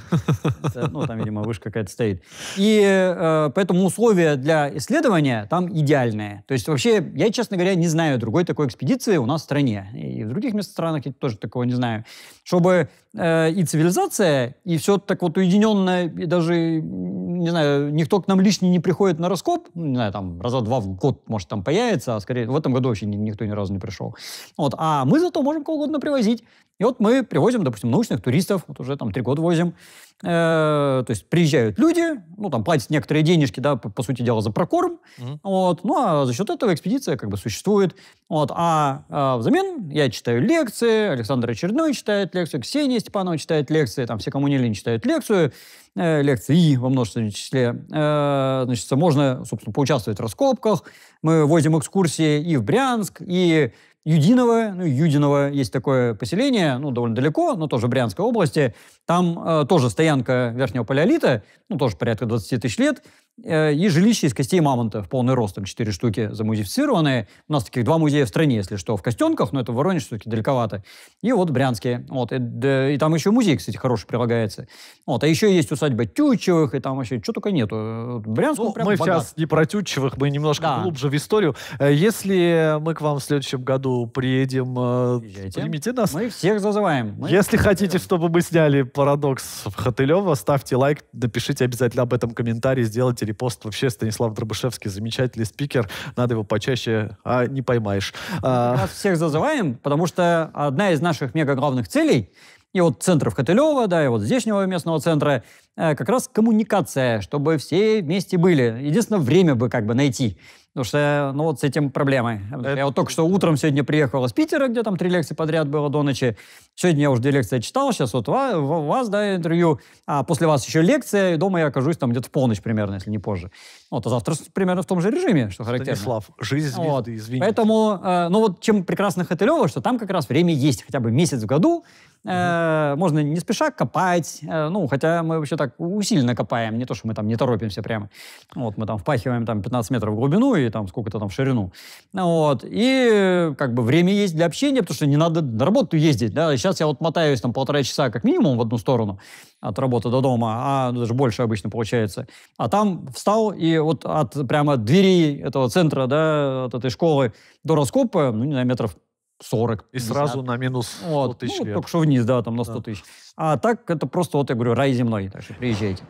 S1: Ну, там, видимо, вышка какая-то стоит. И э, поэтому условия для исследования там идеальные. То есть вообще, я, честно говоря, не знаю другой такой экспедиции у нас в стране. И в других местах странах я тоже такого не знаю чтобы э, и цивилизация, и все так вот уединенное, и даже, не знаю, никто к нам лишний не приходит на раскоп, ну, не знаю, там, раза два в год, может, там появится, а скорее в этом году вообще никто ни разу не пришел. Вот, а мы зато можем кого угодно привозить. И вот мы привозим, допустим, научных туристов, вот уже там три года возим, Э, то есть приезжают люди, ну, там платят некоторые денежки, да, по, по сути дела, за прокорм. Mm-hmm. Вот, ну, а за счет этого экспедиция как бы существует. Вот, а, а взамен я читаю лекции, Александр Очередной читает лекцию, Ксения Степанова читает лекции, там все, кому не лень, читают лекцию, э, лекции во множественном числе. Э, значит, можно, собственно, поучаствовать в раскопках. Мы возим экскурсии и в Брянск, и Юдиново, ну, Юдиново есть такое поселение, ну, довольно далеко, но тоже Брянской области. Там э, тоже стоянка верхнего палеолита, ну, тоже порядка 20 тысяч лет. Э, и жилище из костей мамонта в полный рост, там четыре штуки замузифицированные. У нас таких два музея в стране, если что, в Костенках, но это в Воронеж все-таки далековато. И вот Брянские. Вот. И, да, и там еще музей, кстати, хороший прилагается. Вот. А еще есть усадьба Тютчевых, и там вообще что только нету. Брянск ну, Мы богат. сейчас не про Тютчевых,
S2: мы немножко да. глубже в историю. Э, если мы к вам в следующем году приедем, э, Приезжайте. примите
S1: нас. Мы всех зазываем. Мы если всех хотите,
S2: зазываем. чтобы мы сняли парадокс в Хотылева, ставьте лайк, напишите обязательно об этом комментарий, сделайте репост. Вообще Станислав Дробышевский
S1: замечательный спикер. Надо его почаще, а не поймаешь. Нас а. всех зазываем, потому что одна из наших мега главных целей и вот центров Котылева, да, и вот здешнего местного центра, э, как раз коммуникация, чтобы все вместе были. Единственное, время бы как бы найти. Потому что, ну вот с этим проблемой. Это... Я вот только что утром сегодня приехал из Питера, где там три лекции подряд было до ночи. Сегодня я уже две лекции читал, сейчас вот вас, вас да, интервью, а после вас еще лекция, и дома я окажусь там где-то в полночь примерно, если не позже. Ну, вот, а завтра примерно в том же режиме, что характерно. Станислав, жизнь звезды, вот. извини. Поэтому, э, ну вот чем прекрасно Хотылева, что там как раз время есть хотя бы месяц в году, Э, можно не спеша копать, э, ну, хотя мы вообще так усиленно копаем, не то, что мы там не торопимся прямо. Вот мы там впахиваем там 15 метров в глубину и там сколько-то там в ширину. Вот. И как бы время есть для общения, потому что не надо на работу ездить, да. Сейчас я вот мотаюсь там полтора часа как минимум в одну сторону от работы до дома, а даже больше обычно получается. А там встал и вот от прямо двери этого центра, да, от этой школы до раскопа, ну, не знаю, метров 40. И 50. сразу на минус 100 вот. тысяч ну, Только что вниз, да, там на 100 да. тысяч. А так это просто, вот я говорю, рай
S2: земной. Так что приезжайте.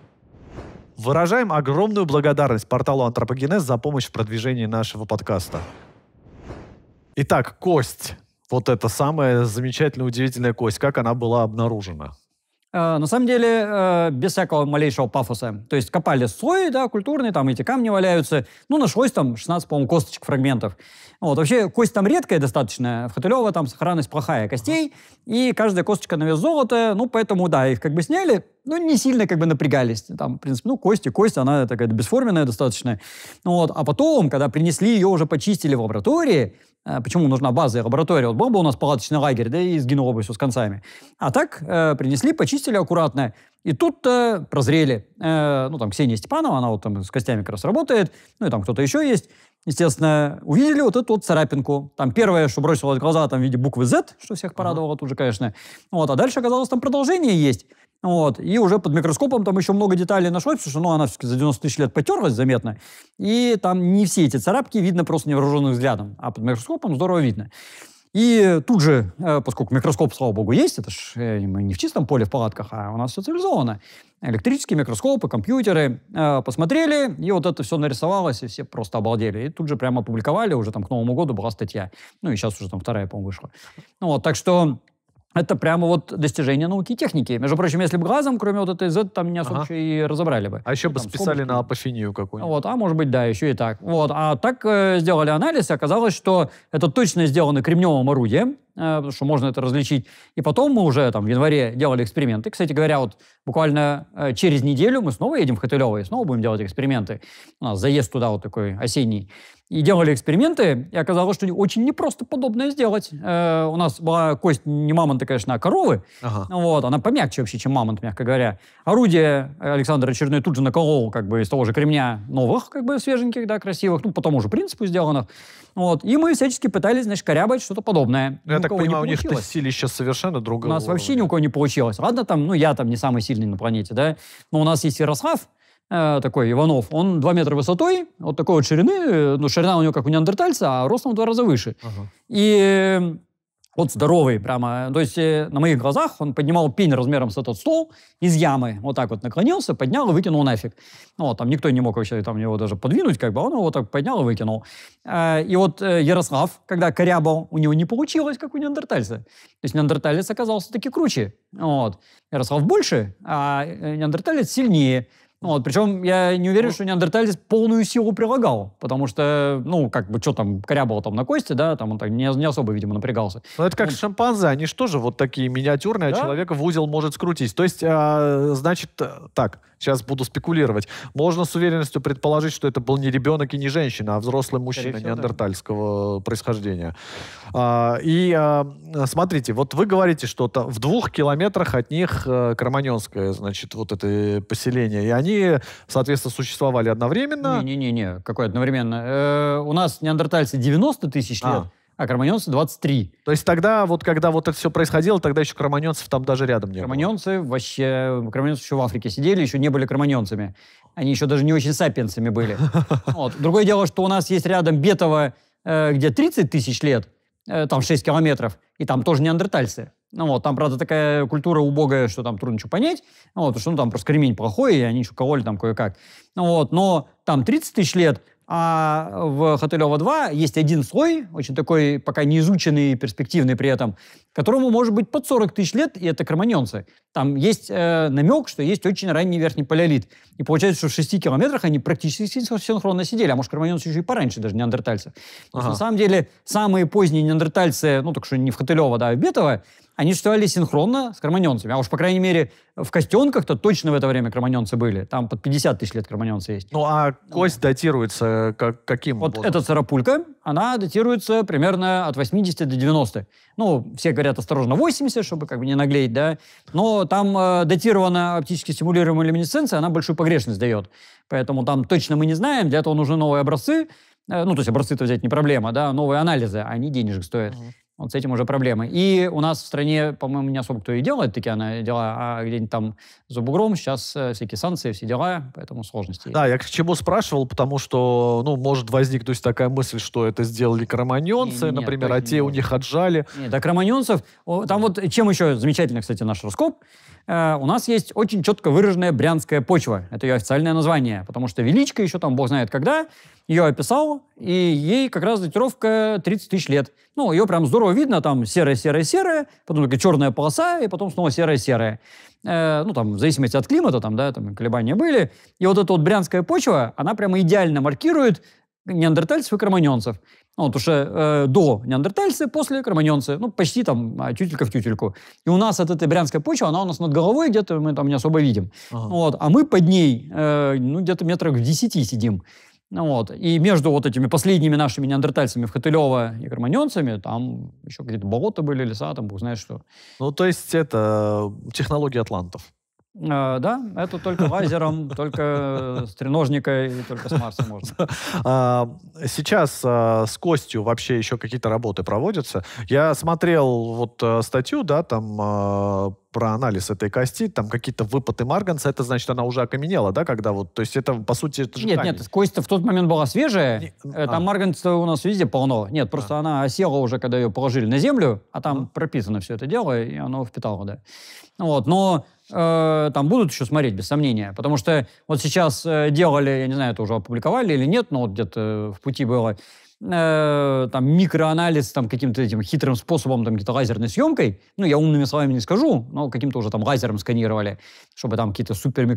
S2: Выражаем огромную благодарность порталу «Антропогенез» за помощь в продвижении нашего подкаста. Итак, кость. Вот эта самая замечательная, удивительная кость. Как она была обнаружена?
S1: А, на самом деле, э, без всякого малейшего пафоса. То есть копали слой, да, культурный, там эти камни валяются. Ну, нашлось там 16, по-моему, косточек, фрагментов. Вот. Вообще, кость там редкая достаточно, в Хотылева там сохранность плохая костей, и каждая косточка на вес золота, ну, поэтому, да, их как бы сняли, ну, не сильно как бы напрягались. Там, в принципе, ну, кости кость, она такая бесформенная достаточно. Ну вот. А потом, когда принесли ее, уже почистили в лаборатории, э, Почему нужна база и лаборатория? Вот был бы у нас палаточный лагерь, да и сгинуло бы все с концами. А так э, принесли, почистили аккуратно. И тут э, прозрели. Э, ну, там Ксения Степанова, она вот там с костями как раз работает. Ну, и там кто-то еще есть естественно, увидели вот эту вот царапинку. Там первое, что бросилось глаза, там в виде буквы Z, что всех порадовало тут же, конечно. Вот, а дальше оказалось, там продолжение есть. Вот, и уже под микроскопом там еще много деталей нашлось, потому что ну, она все-таки за 90 тысяч лет потерлась заметно, и там не все эти царапки видно просто невооруженным взглядом, а под микроскопом здорово видно. И тут же, э, поскольку микроскоп, слава богу, есть, это же э, мы не в чистом поле в палатках, а у нас все цивилизовано, электрические микроскопы, компьютеры, э, посмотрели, и вот это все нарисовалось, и все просто обалдели. И тут же прямо опубликовали, уже там к Новому году была статья. Ну и сейчас уже там вторая, по-моему, вышла. Ну, вот, так что это прямо вот достижение науки и техники. Между прочим, если бы глазом, кроме вот этой Z, там не особо ага. и разобрали бы. А еще ну, бы там, списали скобочки. на апофению какую-нибудь. Вот, а может быть, да, еще и так. Вот, а так э, сделали анализ, и оказалось, что это точно сделано кремневым орудием, э, потому что можно это различить. И потом мы уже там в январе делали эксперименты. Кстати говоря, вот буквально э, через неделю мы снова едем в Хотылево и снова будем делать эксперименты. У нас заезд туда вот такой осенний и делали эксперименты, и оказалось, что очень непросто подобное сделать. Э, у нас была кость не мамонта, конечно, а коровы. Ага. Вот, она помягче вообще, чем мамонт, мягко говоря. Орудие Александра Очередной тут же наколол как бы из того же кремня новых, как бы свеженьких, да, красивых, ну, по тому же принципу сделанных. Вот. И мы всячески пытались, значит, корябать что-то подобное. Я ни ну, так понимаю, у них силище совершенно другого У нас уровня. вообще ни у кого не получилось. Ладно, там, ну, я там не самый сильный на планете, да, но у нас есть Ярослав, Э, такой Иванов, он 2 метра высотой, вот такой вот ширины, э, ну, ширина у него как у неандертальца, а ростом в два раза выше. Ага. И э, вот здоровый прямо, то есть на моих глазах он поднимал пень размером с этот стол из ямы, вот так вот наклонился, поднял и выкинул нафиг. Ну, вот, там никто не мог вообще там его даже подвинуть, как бы он его так поднял и выкинул. И вот Ярослав, когда корябал, у него не получилось, как у неандертальца. То есть неандерталец оказался таки круче. Вот. Ярослав больше, а неандерталец сильнее. Ну, вот, причем я не уверен, ну. что неандертальец полную силу прилагал, потому что, ну, как бы, что там, корябал там на кости, да, там он так не, не особо, видимо, напрягался. Но ну, это как он... шимпанзе, они же тоже вот такие миниатюрные, а да? а
S2: человека в узел может скрутить. То есть, а, значит, э, так, Сейчас буду спекулировать. Можно с уверенностью предположить, что это был не ребенок и не женщина, а взрослый мужчина всего, неандертальского да. происхождения. А, и а, смотрите, вот вы говорите, что там в двух километрах от них а, э, Кроманьонское, значит, вот
S1: это поселение. И они, соответственно, существовали одновременно. Не-не-не, какое одновременно? Э, у нас неандертальцы 90 тысяч а. лет. А а Карманьонцы 23. То есть тогда, вот когда вот это все происходило, тогда еще Карманьонцев там даже рядом не Карманьонцы было. вообще, кроманьонцы еще в Африке сидели, еще не были кроманьонцами. Они еще даже не очень сапиенсами были. [laughs] Вот. Другое дело, что у нас есть рядом Бетово, э, где 30 тысяч лет, э, там 6 километров, и там тоже неандертальцы. Ну вот, там, правда, такая культура убогая, что там трудно что понять. Ну вот, что ну, там просто кремень плохой, и они еще кололи там кое-как. Ну, вот, но там 30 тысяч лет, а в Хотелева 2 есть один слой, очень такой пока не изученный и перспективный при этом, которому может быть под 40 тысяч лет, и это кроманьонцы. Там есть э, намек, что есть очень ранний верхний палеолит. И получается, что в 6 километрах они практически синхронно сидели, а может, кроманьонцы еще и пораньше даже неандертальцы. Ага. на самом деле, самые поздние неандертальцы, ну, так что не в Хотелева, да, а в Бетово, они существовали синхронно с кроманьонцами. А уж, по крайней мере, в костенках-то точно в это время кроманьонцы были. Там под 50 тысяч лет кроманьонцы есть. Ну, а кость да. датируется как, каким? Вот образом? эта царапулька, она датируется примерно от 80 до 90. Ну, все говорят осторожно 80, чтобы как бы не наглеть, да. Но там э, датирована оптически стимулируемая люминесценция, она большую погрешность дает. Поэтому там точно мы не знаем, для этого нужны новые образцы. Э, ну, то есть образцы-то взять не проблема, да, новые анализы, а они денежек стоят. Uh-huh. Вот с этим уже проблемы. И у нас в стране, по-моему, не особо кто и делает такие она дела, а где-нибудь там за бугром сейчас э, всякие санкции, все дела, поэтому сложности. Да,
S2: я к чему спрашивал, потому что, ну, может
S1: возникнуть такая мысль, что это сделали кроманьонцы, нет, например, а те у них отжали. Нет, так кроманьонцев, там вот чем еще замечательно, кстати, наш Роскоп, Э, у нас есть очень четко выраженная брянская почва. Это ее официальное название, потому что Величка еще там бог знает когда ее описал, и ей как раз датировка 30 тысяч лет. Ну, ее прям здорово видно, там серая-серая-серая, потом только черная полоса, и потом снова серая-серая. Э, ну, там, в зависимости от климата, там, да, там колебания были. И вот эта вот брянская почва, она прямо идеально маркирует неандертальцев и кроманьонцев. Ну, потому что э, до неандертальцы, после кроманьонцы. Ну, почти там а, тютелька в тютельку. И у нас от этой брянской почвы, она у нас над головой где-то, мы там не особо видим. Ага. Вот, а мы под ней, э, ну, где-то метрах в десяти сидим. Ну, вот. И между вот этими последними нашими неандертальцами в Хотылево и Карманенцами, там еще какие-то болота были, леса, там бог знает что.
S2: Ну, то есть это э, технология атлантов.
S1: Э, да, это только вайзером, только с и только с Марса можно.
S2: А, сейчас а, с Костью вообще еще какие-то работы проводятся. Я смотрел вот э, статью, да, там а, про анализ этой кости, там какие-то выпады марганца, это значит, она уже окаменела, да, когда вот, то есть это, по сути, это же Нет, камень. нет,
S1: кость в тот момент была свежая, Не, э, там а. марганца у нас везде полно. Нет, просто а. она осела уже, когда ее положили на землю, а там а. прописано все это дело, и оно впитало, да. Вот, но э, там будут еще смотреть, без сомнения. Потому что вот сейчас э, делали, я не знаю, это уже опубликовали или нет, но вот где-то в пути было, э, там микроанализ там каким-то этим хитрым способом, там где то лазерной съемкой. Ну, я умными словами не скажу, но каким-то уже там лазером сканировали, чтобы там какие-то супер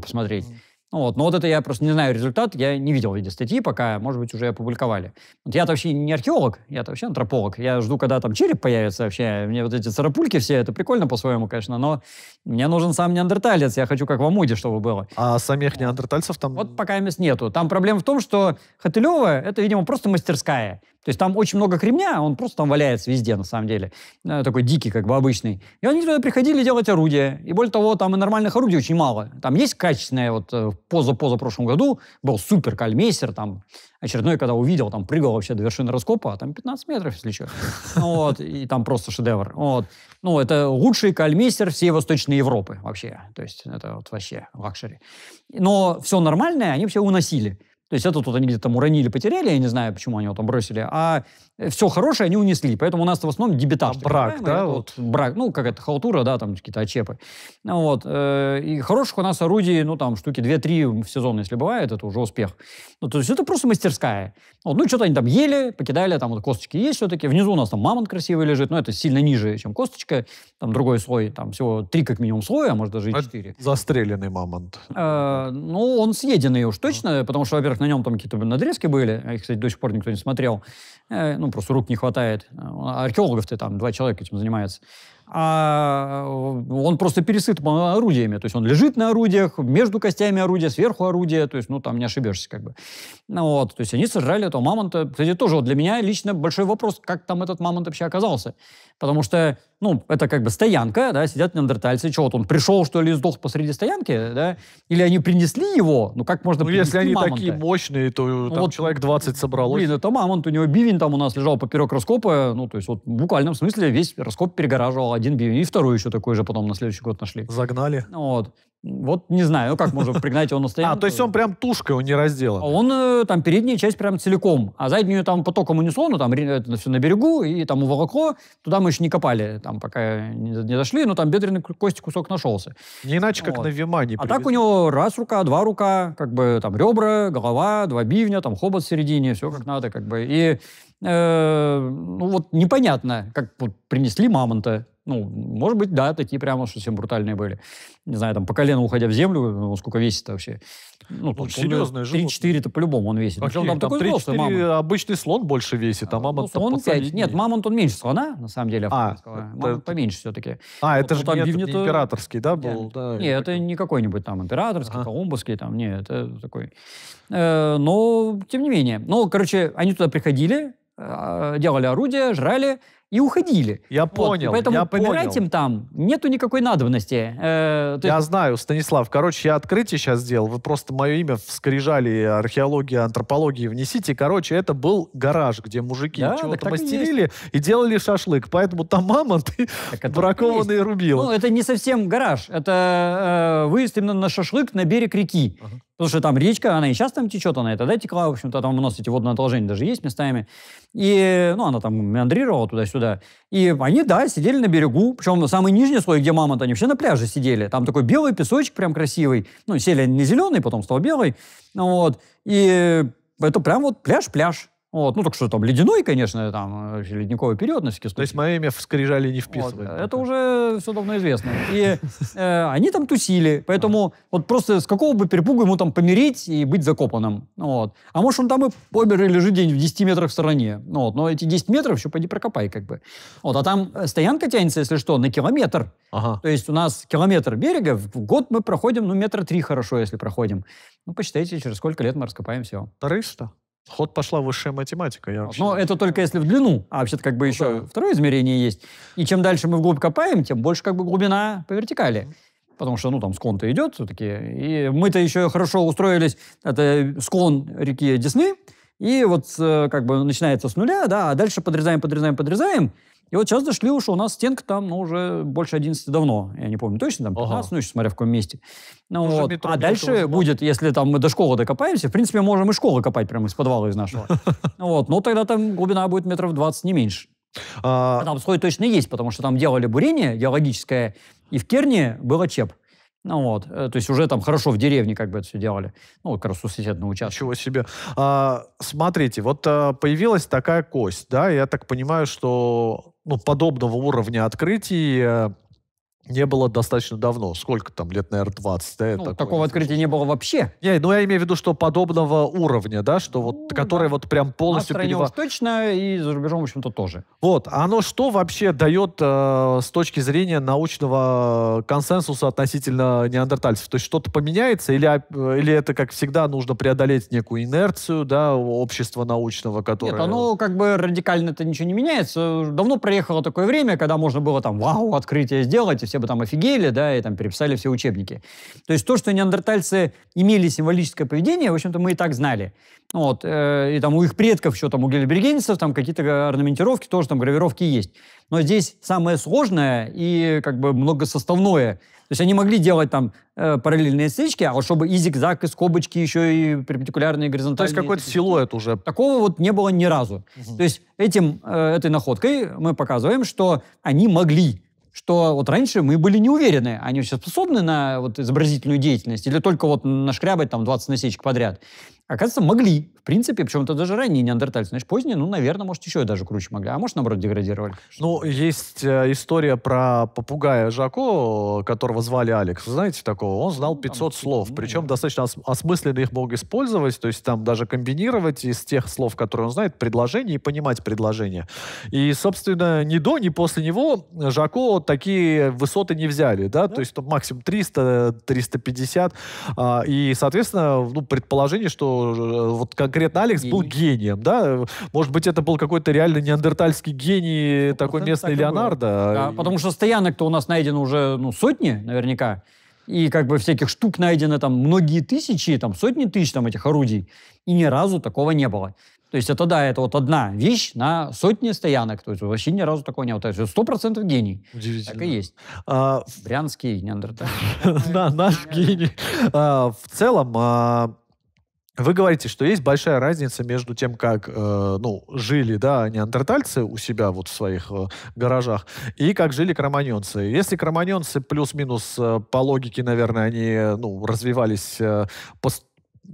S1: посмотреть. Ну вот, но вот это я просто не знаю результат, я не видел в виде статьи пока, может быть, уже опубликовали. Вот я-то вообще не археолог, я-то вообще антрополог. Я жду, когда там череп появится вообще. Мне вот эти царапульки все, это прикольно по-своему, конечно, но мне нужен сам неандерталец, я хочу как в Амуде, чтобы было. А самих неандертальцев там... Вот пока мест нету. Там проблема в том, что Хотылева — это, видимо, просто мастерская. То есть там очень много кремня, а он просто там валяется везде, на самом деле. Э, такой дикий, как бы обычный. И они туда приходили делать орудия. И более того, там и нормальных орудий очень мало. Там есть качественное, вот э, поза-поза прошлом году был супер кальмейсер, там очередной, когда увидел, там прыгал вообще до вершины раскопа, а там 15 метров, если что. Вот, и там просто шедевр. Вот. Ну, это лучший кальмейстер всей Восточной Европы вообще. То есть это вот вообще лакшери. Но все нормальное они все уносили. То есть это тут они где-то там уронили, потеряли, я не знаю, почему они его там бросили, а Э, все хорошее они унесли. Поэтому у нас в основном дебетаж. А брак, да? Вот. Брак, ну, какая-то халтура, да, там какие-то очепы. Ну вот. Э, и хороших у нас орудий, ну, там, штуки 2-3 в сезон, если бывает, это уже успех. Ну, то есть это просто мастерская. Вот. Ну, что-то они там ели, покидали, там вот косточки есть все-таки. Внизу у нас там мамонт красивый лежит, но это сильно ниже, чем косточка. Там другой слой, там всего три как минимум слоя, а может даже и а четыре. Застреленный мамонт. Э, ну, он съеденный уж точно, потому что, во-первых, на нем там какие-то надрезки были, а их, кстати, до сих пор никто не смотрел. Э, ну, просто рук не хватает. А, археологов-то там два человека этим занимаются. А э, он просто пересыпан орудиями. То есть он лежит на орудиях, между костями орудия, сверху орудия. То есть, ну, там не ошибешься как бы. Ну, вот. То есть они сожрали этого мамонта. Кстати, тоже вот для меня лично большой вопрос, как там этот мамонт вообще оказался. Потому что ну, это как бы стоянка, да, сидят неандертальцы, что вот он пришел, что ли, сдох посреди стоянки, да, или они принесли его, ну, как можно ну, если они мамонта? такие мощные, то там вот, человек 20 собралось. Блин, это мамонт, у него бивень там у нас лежал поперек раскопа, ну, то есть вот в буквальном смысле весь раскоп перегораживал один бивень, и второй еще такой же потом на следующий год нашли. Загнали. Вот. Вот не знаю, ну, как можно пригнать его на [laughs] стоянку. А, то есть он прям тушкой, он не разделан. Он э, там передняя часть прям целиком, а заднюю там потоком унесло, ну там это все на берегу, и там уволокло. Туда мы еще не копали, там пока не, не дошли, но там бедренный кость кусок нашелся. Не иначе, вот. как на Вимане. А так у него раз рука, два рука, как бы там ребра, голова, два бивня, там хобот в середине, все как надо, как бы. И э, ну вот непонятно, как вот принесли мамонта. Ну, может быть, да, такие прямо совсем брутальные были. Не знаю, там по колено уходя в землю, ну, сколько весит-то вообще. Ну, ну серьезное животное. 3-4-то по-любому он весит. Какие? Ну, там, там такой взрослый, Обычный слон больше весит, а мама... Ну, он 5. Нет, мамонт он меньше слона, на самом деле. А, это... поменьше все-таки.
S2: А, это вот, же нет, не императорский, да, был? Да, нет,
S1: это не какой-нибудь там императорский, а. колумбовский, там, нет, это такой. Э, но, тем не менее. Ну, короче, они туда приходили, э, делали орудия, жрали, и уходили. Я понял. И поэтому я помирать понял. им там нету никакой надобности. Э, я есть...
S2: знаю, Станислав. Короче, я открытие сейчас сделал. Вы просто мое имя в скрижали археологии, антропологии внесите. Короче, это был гараж, где мужики да, чего-то мастерили и, и делали шашлык. Поэтому там
S1: мамонт [laughs] и а бракованные рубила. Ну, это не совсем гараж. Это э, выезд именно на шашлык на берег реки. Ага. Потому что там речка, она и сейчас там течет, она и тогда текла, в общем-то, там у нас эти водные отложения даже есть местами. И, ну, она там меандрировала туда-сюда. И они, да, сидели на берегу, причем самый нижний слой, где мама-то, они все на пляже сидели. Там такой белый песочек прям красивый. Ну, сели не зеленый, потом стал белый. Вот. И это прям вот пляж-пляж. Вот, ну, так что там ледяной, конечно, там ледниковый период, на всякий случай. То есть Майами в скрижали не вписывает. Вот, э, это уже все давно известно. И [laughs] э, они там тусили, поэтому вот просто с какого бы перепуга ему там помереть и быть закопанным. Ну вот. А может, он там и помер или лежит день в 10 метрах в стороне. Ну вот, но эти 10 метров еще поди прокопай как бы. Вот, а там э, стоянка тянется, если что, на километр. Ага. То есть у нас километр берега, в год мы проходим, ну, метра три хорошо, если проходим. Ну, посчитайте, через сколько лет мы раскопаем все. 300? Ход пошла высшая математика. Я вообще... Но это только если в длину, а вообще-то как бы ну еще да. второе измерение есть. И чем дальше мы вглубь копаем, тем больше как бы глубина по вертикали. Потому что, ну, там склон-то идет все-таки. И мы-то еще хорошо устроились. Это склон реки Десны, и вот э, как бы начинается с нуля, да, а дальше подрезаем, подрезаем, подрезаем. И вот сейчас дошли уж, у нас стенка там, ну, уже больше 11 давно, я не помню точно, там 15, ага. ну, еще смотря в каком месте. Ну, уже вот. метро, а метро, дальше метро. будет, если там мы до школы докопаемся, в принципе, можем и школы копать прямо из подвала из нашего. [laughs] Ну вот, но тогда там глубина будет метров 20, не меньше. А... а там сход точно есть, потому что там делали бурение геологическое, и в Керне было ЧЕП. Ну вот, э, то есть уже там хорошо в деревне как бы это все делали. Ну, вот как раз суседный участок. Ничего себе. А, смотрите,
S2: вот а, появилась такая кость, да, я так понимаю, что ну, подобного уровня открытий э, не было достаточно давно. Сколько там? Лет, наверное, 20. Да, ну, такое, такого
S1: открытия не было вообще.
S2: Не, ну я имею в виду, что подобного уровня, да, что ну, вот, который да. вот прям полностью... А в перева... уж
S1: точно, и за рубежом, в общем-то, тоже.
S2: Вот. А оно что вообще дает э, с точки зрения научного консенсуса относительно неандертальцев? То есть что-то поменяется? Или, а, или это, как всегда, нужно преодолеть некую инерцию, да, общества научного, которое... Нет,
S1: оно как бы радикально-то ничего не меняется. Давно проехало такое время, когда можно было там, вау, открытие сделать, все бы там офигели, да, и там переписали все учебники. То есть то, что неандертальцы имели символическое поведение, в общем-то, мы и так знали. Вот, э, и там у их предков, что там у гелибергенцев, там какие-то орнаментировки тоже, там гравировки есть. Но здесь самое сложное и как бы многосоставное. То есть они могли делать там э, параллельные стычки, а вот чтобы и зигзаг, и скобочки, еще и перпендикулярные, горизонтальные. То есть какой-то силуэт уже. Такого вот не было ни разу. Угу. То есть этим, э, этой находкой мы показываем, что они могли что вот раньше мы были не уверены, они вообще способны на вот изобразительную деятельность или только вот нашкрябать там 20 насечек подряд. Оказывается, могли. В принципе, почему-то даже ранее неандертальцы. Значит, поздние, ну, наверное, может, еще и даже круче могли. А может, наоборот, деградировали. Ну, есть э,
S2: история про попугая Жако, которого звали Алекс. знаете такого? Он знал 500 ну, там, слов. Ну, причем достаточно ос- осмысленно их мог использовать. То есть там даже комбинировать из тех слов, которые он знает, предложение и понимать предложение. И, собственно, ни до, ни после него Жако такие высоты не взяли. Да? да? То есть там, максимум 300, 350. Э, и, соответственно, ну, предположение, что Э, вот конкретно Алекс гений. был гением,
S1: да? Может быть, это был какой-то реально неандертальский гений, ну, такой местный так Леонардо. Да, а и... потому что стоянок-то у нас найдено уже ну, сотни, наверняка. И как бы всяких штук найдено там многие тысячи, там сотни тысяч там этих орудий. И ни разу такого не было. То есть это, да, это вот одна вещь на сотни стоянок. То есть вообще ни разу такого не было. То есть сто процентов гений. Удивительно. Так и есть. А... Брянский Да, [laughs] Наш гений.
S2: А, в целом, а, вы говорите, что есть большая разница между тем, как э, ну, жили да, неандертальцы у себя вот в своих э, гаражах, и как жили кроманьонцы. Если кроманьонцы плюс-минус э, по логике, наверное, они э, ну, развивались э, по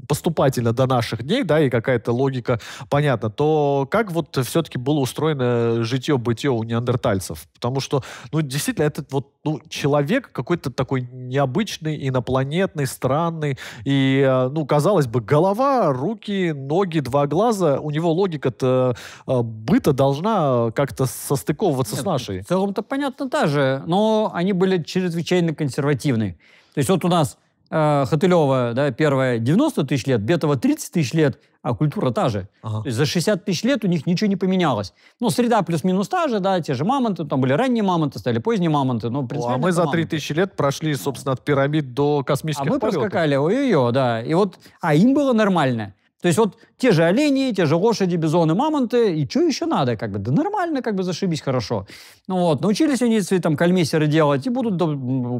S2: поступательно до наших дней, да, и какая-то логика понятна, то как вот все-таки было устроено житье-бытие у неандертальцев? Потому что, ну, действительно, этот вот ну, человек какой-то такой необычный, инопланетный, странный, и, э, ну, казалось бы, голова, руки, ноги, два глаза, у
S1: него логика-то э, быта должна как-то состыковываться Нет, с нашей. В целом-то понятно даже, но они были чрезвычайно консервативны. То есть вот у нас э, Хотылева, да, первая 90 тысяч лет, Бетова 30 тысяч лет, а культура та же. Ага. То есть за 60 тысяч лет у них ничего не поменялось. Ну, среда плюс-минус та же, да, те же мамонты, там были ранние мамонты, стали поздние мамонты, но О, ну, А мы за 3 тысячи лет прошли, собственно, от пирамид до а космических А мы полетов. проскакали, ой-ой-ой, да. И вот, а им было нормально. То есть вот те же олени, те же лошади, бизоны, мамонты, и что еще надо? Как бы, да нормально, как бы зашибись хорошо. Ну вот, научились они там кальмесеры делать, и будут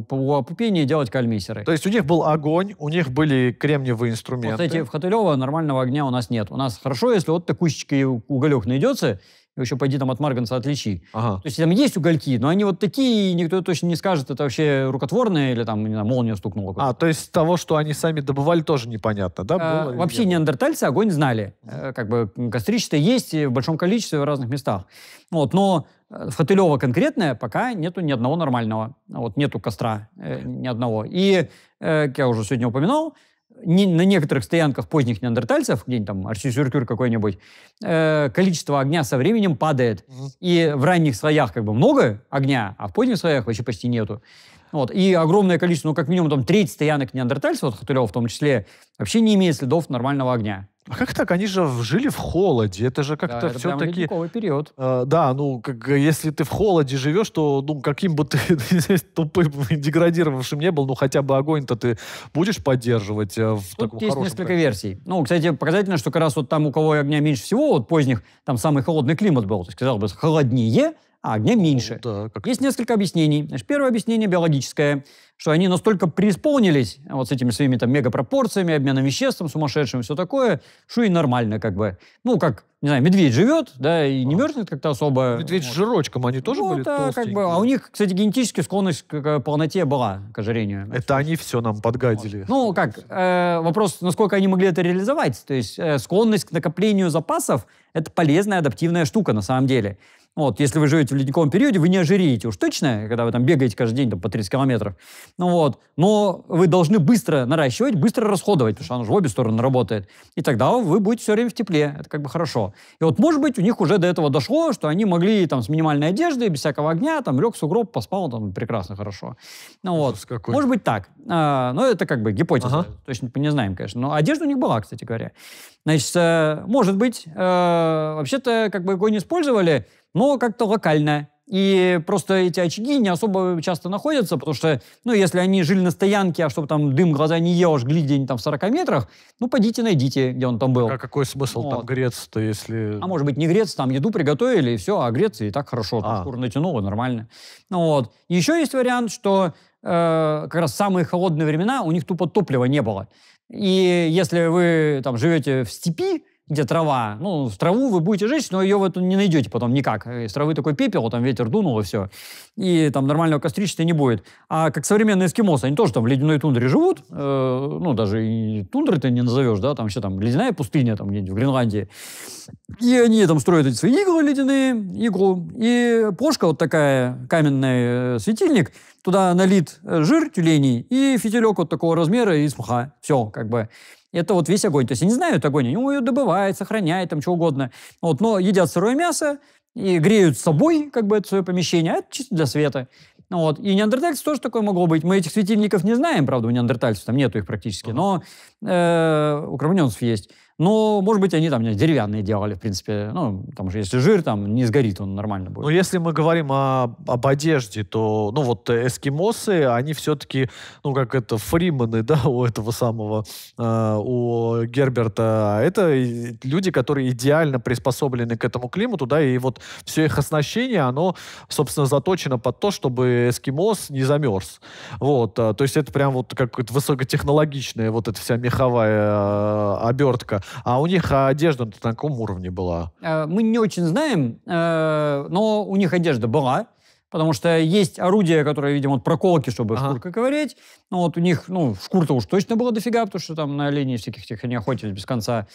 S1: по опупении делать кальмесеры. То есть у них был огонь, у них были кремниевые инструменты. Вот эти в Хотылево нормального огня у нас нет. У нас хорошо, если вот такущечка и уголек найдется, еще пойди там от марганца отличи. Ага. То есть там есть угольки, но они вот такие, и никто точно не скажет, это вообще рукотворное или там, не знаю, молния стукнула. А, то есть того, что они сами добывали, тоже непонятно, да? А, вообще не неандертальцы огонь знали. Э, как бы костричество есть в большом количестве в разных местах. Вот, но э, фателева конкретная пока нету ни одного нормального. Вот нету костра э, ни одного. И, э, как я уже сегодня упоминал, не, на некоторых стоянках поздних неандертальцев, где-нибудь там арчисюркюр какой-нибудь, э, количество огня со временем падает. Mm-hmm. И в ранних слоях как бы много огня, а в поздних слоях вообще почти нету. Вот. И огромное количество, ну, как минимум, там, треть стоянок неандертальцев, вот Хатулева в том числе, вообще не имеет следов нормального огня.
S2: А как так? Они же жили в холоде. Это же как-то да, все-таки... период. Э, да, ну, как, если ты в холоде живешь, то, ну, каким бы ты [laughs] тупым деградировавшим не был, ну, хотя бы огонь-то ты будешь
S1: поддерживать э, в Тут таком есть несколько проекте. версий. Ну, кстати, показательно, что как раз вот там, у кого огня меньше всего, вот поздних, там самый холодный климат был. То есть, казалось бы, холоднее, а огня меньше. Да, как... Есть несколько объяснений. Значит, первое объяснение биологическое, что они настолько преисполнились вот с этими своими там мегапропорциями, обменом веществом сумасшедшим, все такое, что и нормально как бы. Ну, как не знаю, медведь живет, да, и не а. мерзнет как-то особо. Медведь вот. с жирочком, они тоже ну, были да, как бы, А у них, кстати, генетически склонность к полноте была, к ожирению. Это они все нам подгадили. Ну, как, э, вопрос, насколько они могли это реализовать. То есть э, склонность к накоплению запасов – это полезная адаптивная штука на самом деле. Вот, если вы живете в ледниковом периоде, вы не ожиреете уж точно, когда вы там бегаете каждый день там, по 30 километров. Ну вот, но вы должны быстро наращивать, быстро расходовать, потому что оно же в обе стороны работает. И тогда вы будете все время в тепле. Это как бы хорошо. И вот, может быть, у них уже до этого дошло, что они могли там с минимальной одеждой, без всякого огня, там лег в сугроб, поспал, там прекрасно, хорошо. Ну вот. Какой? Может быть, так. А, но ну, это как бы гипотеза. Ага. Точно не знаем, конечно. Но одежда у них была, кстати говоря. Значит, э, может быть, э, вообще-то как бы огонь не использовали, но как-то локально и просто эти очаги не особо часто находятся, потому что, ну, если они жили на стоянке, а чтобы там дым глаза не ел, жгли где-нибудь там в 40 метрах, ну, пойдите найдите, где он там был. А какой смысл вот. там греться-то, если... А может быть, не греться, там еду приготовили, и все, а греться и так хорошо, а. шкуру натянуло, нормально. Ну, вот. Еще есть вариант, что э, как раз самые холодные времена у них тупо топлива не было. И если вы там живете в степи, где трава. Ну, в траву вы будете жечь, но ее вы не найдете потом никак. Из травы такой пепел, там ветер дунул, и все. И там нормального костричества не будет. А как современные эскимосы, они тоже там в ледяной тундре живут. Э, ну, даже и тундры ты не назовешь, да, там еще там ледяная пустыня там где-нибудь в Гренландии. И они там строят эти свои иглы ледяные, иглу. И пошка вот такая, каменный э, светильник, туда налит э, жир тюленей и фитилек вот такого размера из мха. Все, как бы. Это вот весь огонь. То есть они знают огонь, они его добывают, сохраняют, там что угодно. Вот, но едят сырое мясо и греют с собой как бы это свое помещение, а это чисто для света. Вот. И неандертальцы тоже такое могло быть. Мы этих светильников не знаем, правда, у неандертальцев там нету их практически, но э, у кроманьонцев есть. Но, ну, может быть, они там не, деревянные делали, в принципе. Ну, там же если жир, там не сгорит, он нормально будет.
S2: Но ну, если мы говорим о, об одежде, то, ну, вот эскимосы, они все-таки, ну, как это, фриманы, [laughs] да, у этого самого, э, у Герберта. А это люди, которые идеально приспособлены к этому климату, да, и вот все их оснащение, оно, собственно, заточено под то, чтобы эскимос не замерз. Вот, а, то есть это прям вот как высокотехнологичная вот эта вся меховая э, а, обертка. А у них одежда на таком уровне
S1: была? Э, мы не очень знаем, э, но у них одежда была. Потому что есть орудия, которые, видимо, вот проколки, чтобы ага. шкурка ковырять. Ну вот у них, ну, шкур уж точно была дофига, потому что там на линии всяких тех они охотились без конца.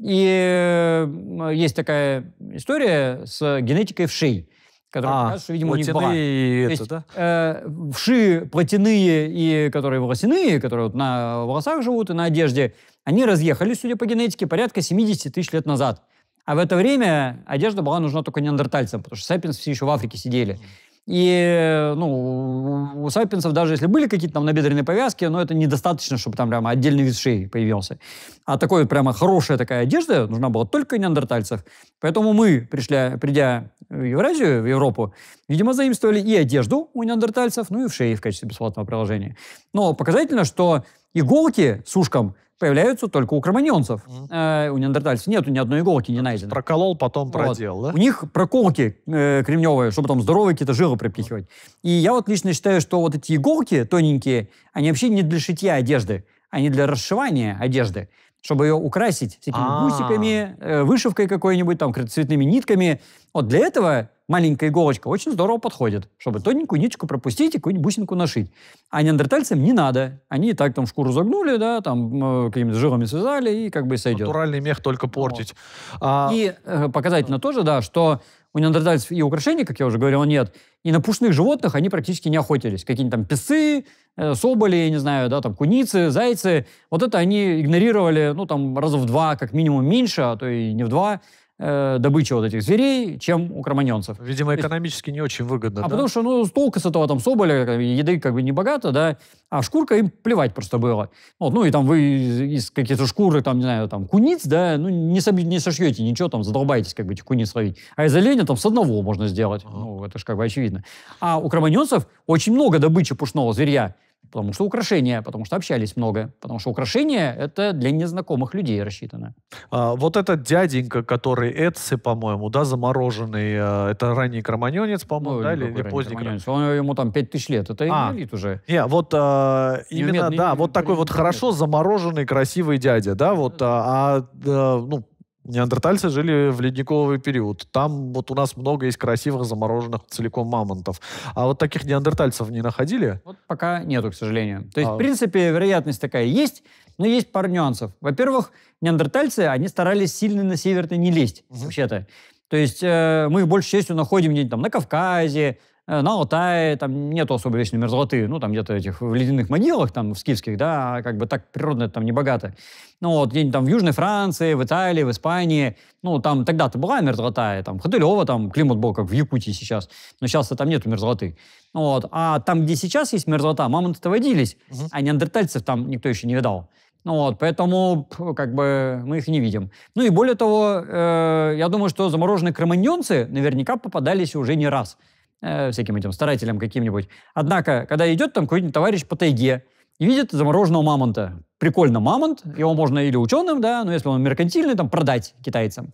S1: И есть такая история с генетикой вшей которые, а, кажется, видимо, у них была. И это, есть, да? э, вши плотяные и которые волосяные, которые вот на волосах живут и на одежде, они разъехались, судя по генетике, порядка 70 тысяч лет назад. А в это время одежда была нужна только неандертальцам, потому что сапиенсы все еще в Африке сидели. И ну, у сапиенсов даже если были какие-то там набедренные повязки, но это недостаточно, чтобы там прямо отдельный вид шеи появился. А такой прямо хорошая такая одежда нужна была только неандертальцев. Поэтому мы, пришли, придя в Евразию, в Европу, видимо, заимствовали и одежду у неандертальцев, ну и в шее в качестве бесплатного приложения. Но показательно, что иголки с ушком – появляются только у кроманьонцев. Mm. Э, у неандертальцев нет ни одной иголки не найдено. Проколол, потом вот. продел, да? У них проколки э, кремневые, чтобы там здоровые какие-то жилы припихивать. И я вот лично считаю, что вот эти иголки тоненькие, они вообще не для шитья одежды, они для расшивания одежды чтобы ее украсить всякими бусиками, а. э, вышивкой какой-нибудь, там, цветными нитками. Вот для этого маленькая иголочка очень здорово подходит, чтобы тоненькую ниточку пропустить и какую-нибудь бусинку нашить. А неандертальцам не надо. Они и так там шкуру загнули, да, там э, какими-то жилами связали и как бы сойдет. Натуральный мех только портить. Вот. А... И э, показательно тоже, да, что у неандертальцев и украшений, как я уже говорил, нет. И на пушных животных они практически не охотились. Какие-нибудь там песы, э, соболи, я не знаю, да, там куницы, зайцы. Вот это они игнорировали, ну, там, раза в два, как минимум, меньше, а то и не в два э, добыча вот этих зверей, чем у кроманьонцев. Видимо, экономически есть, не очень выгодно. А да? потому что, ну, толка с этого там соболя, еды как бы не богато, да, а шкурка им плевать просто было. Вот, ну, и там вы из, из каких-то шкуры, там, не знаю, там, куниц, да, ну, не, соби, не сошьете ничего, там, задолбаетесь как бы этих куниц ловить. А из оленя там с одного можно сделать. Ну, это же как бы очевидно. А у кроманьонцев очень много добычи пушного зверя. Потому что украшения, потому что общались много. Потому что украшения — это для незнакомых людей рассчитано. А, вот этот дяденька, который
S2: Эдси, по-моему, да, замороженный, а, это ранний кроманьонец, по-моему, ну, да, или, или поздний кроманьонец.
S1: Он, ему там 5000 лет, это а. инвалид уже.
S2: Не, вот а, именно, не умеет, да, не, вот не, такой не, вот не, хорошо нет. замороженный красивый дядя, да, вот, а, а ну, Неандертальцы жили в ледниковый период. Там вот у нас много есть красивых замороженных целиком мамонтов. А вот таких неандертальцев не находили? Вот
S1: пока нету, к сожалению. То есть, а... в принципе, вероятность такая есть, но есть парненцев. Во-первых, неандертальцы, они старались сильно на север-то не лезть, угу. вообще-то. То есть э, мы их большей частью находим где-нибудь там на Кавказе, Э, на Алтае там нету особо вечной мерзлоты, ну, там где-то этих в ледяных могилах, там, в скифских, да, а как бы так природно там не богато. Ну, вот где-нибудь там в Южной Франции, в Италии, в Испании, ну, там тогда-то была мерзлота, и, там, Ходылева, там, климат был как в Якутии сейчас, но сейчас-то там нету мерзлоты. Вот, а там, где сейчас есть мерзлота, мамонты-то водились, угу. а неандертальцев там никто еще не видал. Ну вот, поэтому как бы мы их не видим. Ну и более того, э, я думаю, что замороженные кроманьонцы наверняка попадались уже не раз. Э, всяким этим старателям каким-нибудь. Однако, когда идет там какой-нибудь товарищ по тайге и видит замороженного мамонта, прикольно мамонт, его можно или ученым, да, но если он меркантильный, там, продать китайцам.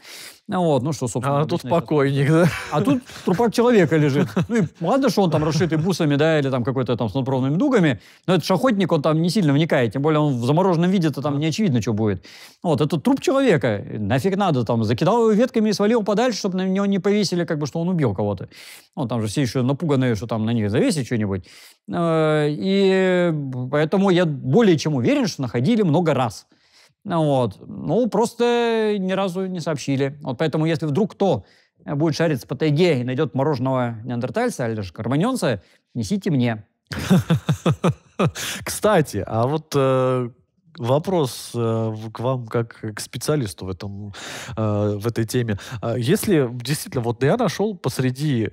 S1: Ну вот, ну что, собственно. А тут покойник, да? А тут трупак человека лежит. Ну и ладно, что он там расшитый бусами, да, или там какой-то там с надровными дугами, но этот шахотник он там не сильно вникает, тем более он в замороженном виде, то там не очевидно, что будет. Вот, это труп человека, нафиг надо, там, закидал его ветками и свалил подальше, чтобы на него не повесили, как бы, что он убил кого-то. Ну, там же все еще напуганные, что там на них завесить что-нибудь. Э, и поэтому я более чем уверен, что находясь ходили много раз. Вот. Ну, просто ни разу не сообщили. Вот поэтому, если вдруг кто э, будет шариться по тайге и найдет мороженого неандертальца или же карманьонца, несите мне. [laughs]
S2: Кстати, а вот э, вопрос э, к вам как к специалисту в, этом, в этой теме. А если действительно, вот я нашел посреди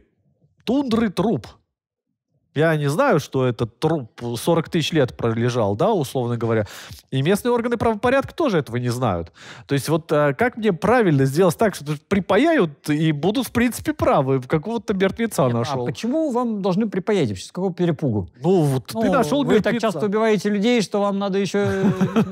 S2: тундры труп, я не знаю, что этот труп 40 тысяч лет пролежал, да, условно говоря. И местные органы правопорядка тоже этого не знают. То есть вот а, как мне правильно сделать так, что припаяют и будут, в принципе, правы. Какого-то мертвеца Нет, а нашел. А почему вам должны
S1: припаять вообще? С какого перепугу? Ну, вот ну, ты нашел Вы мертвеца. так часто убиваете людей, что вам надо еще [laughs]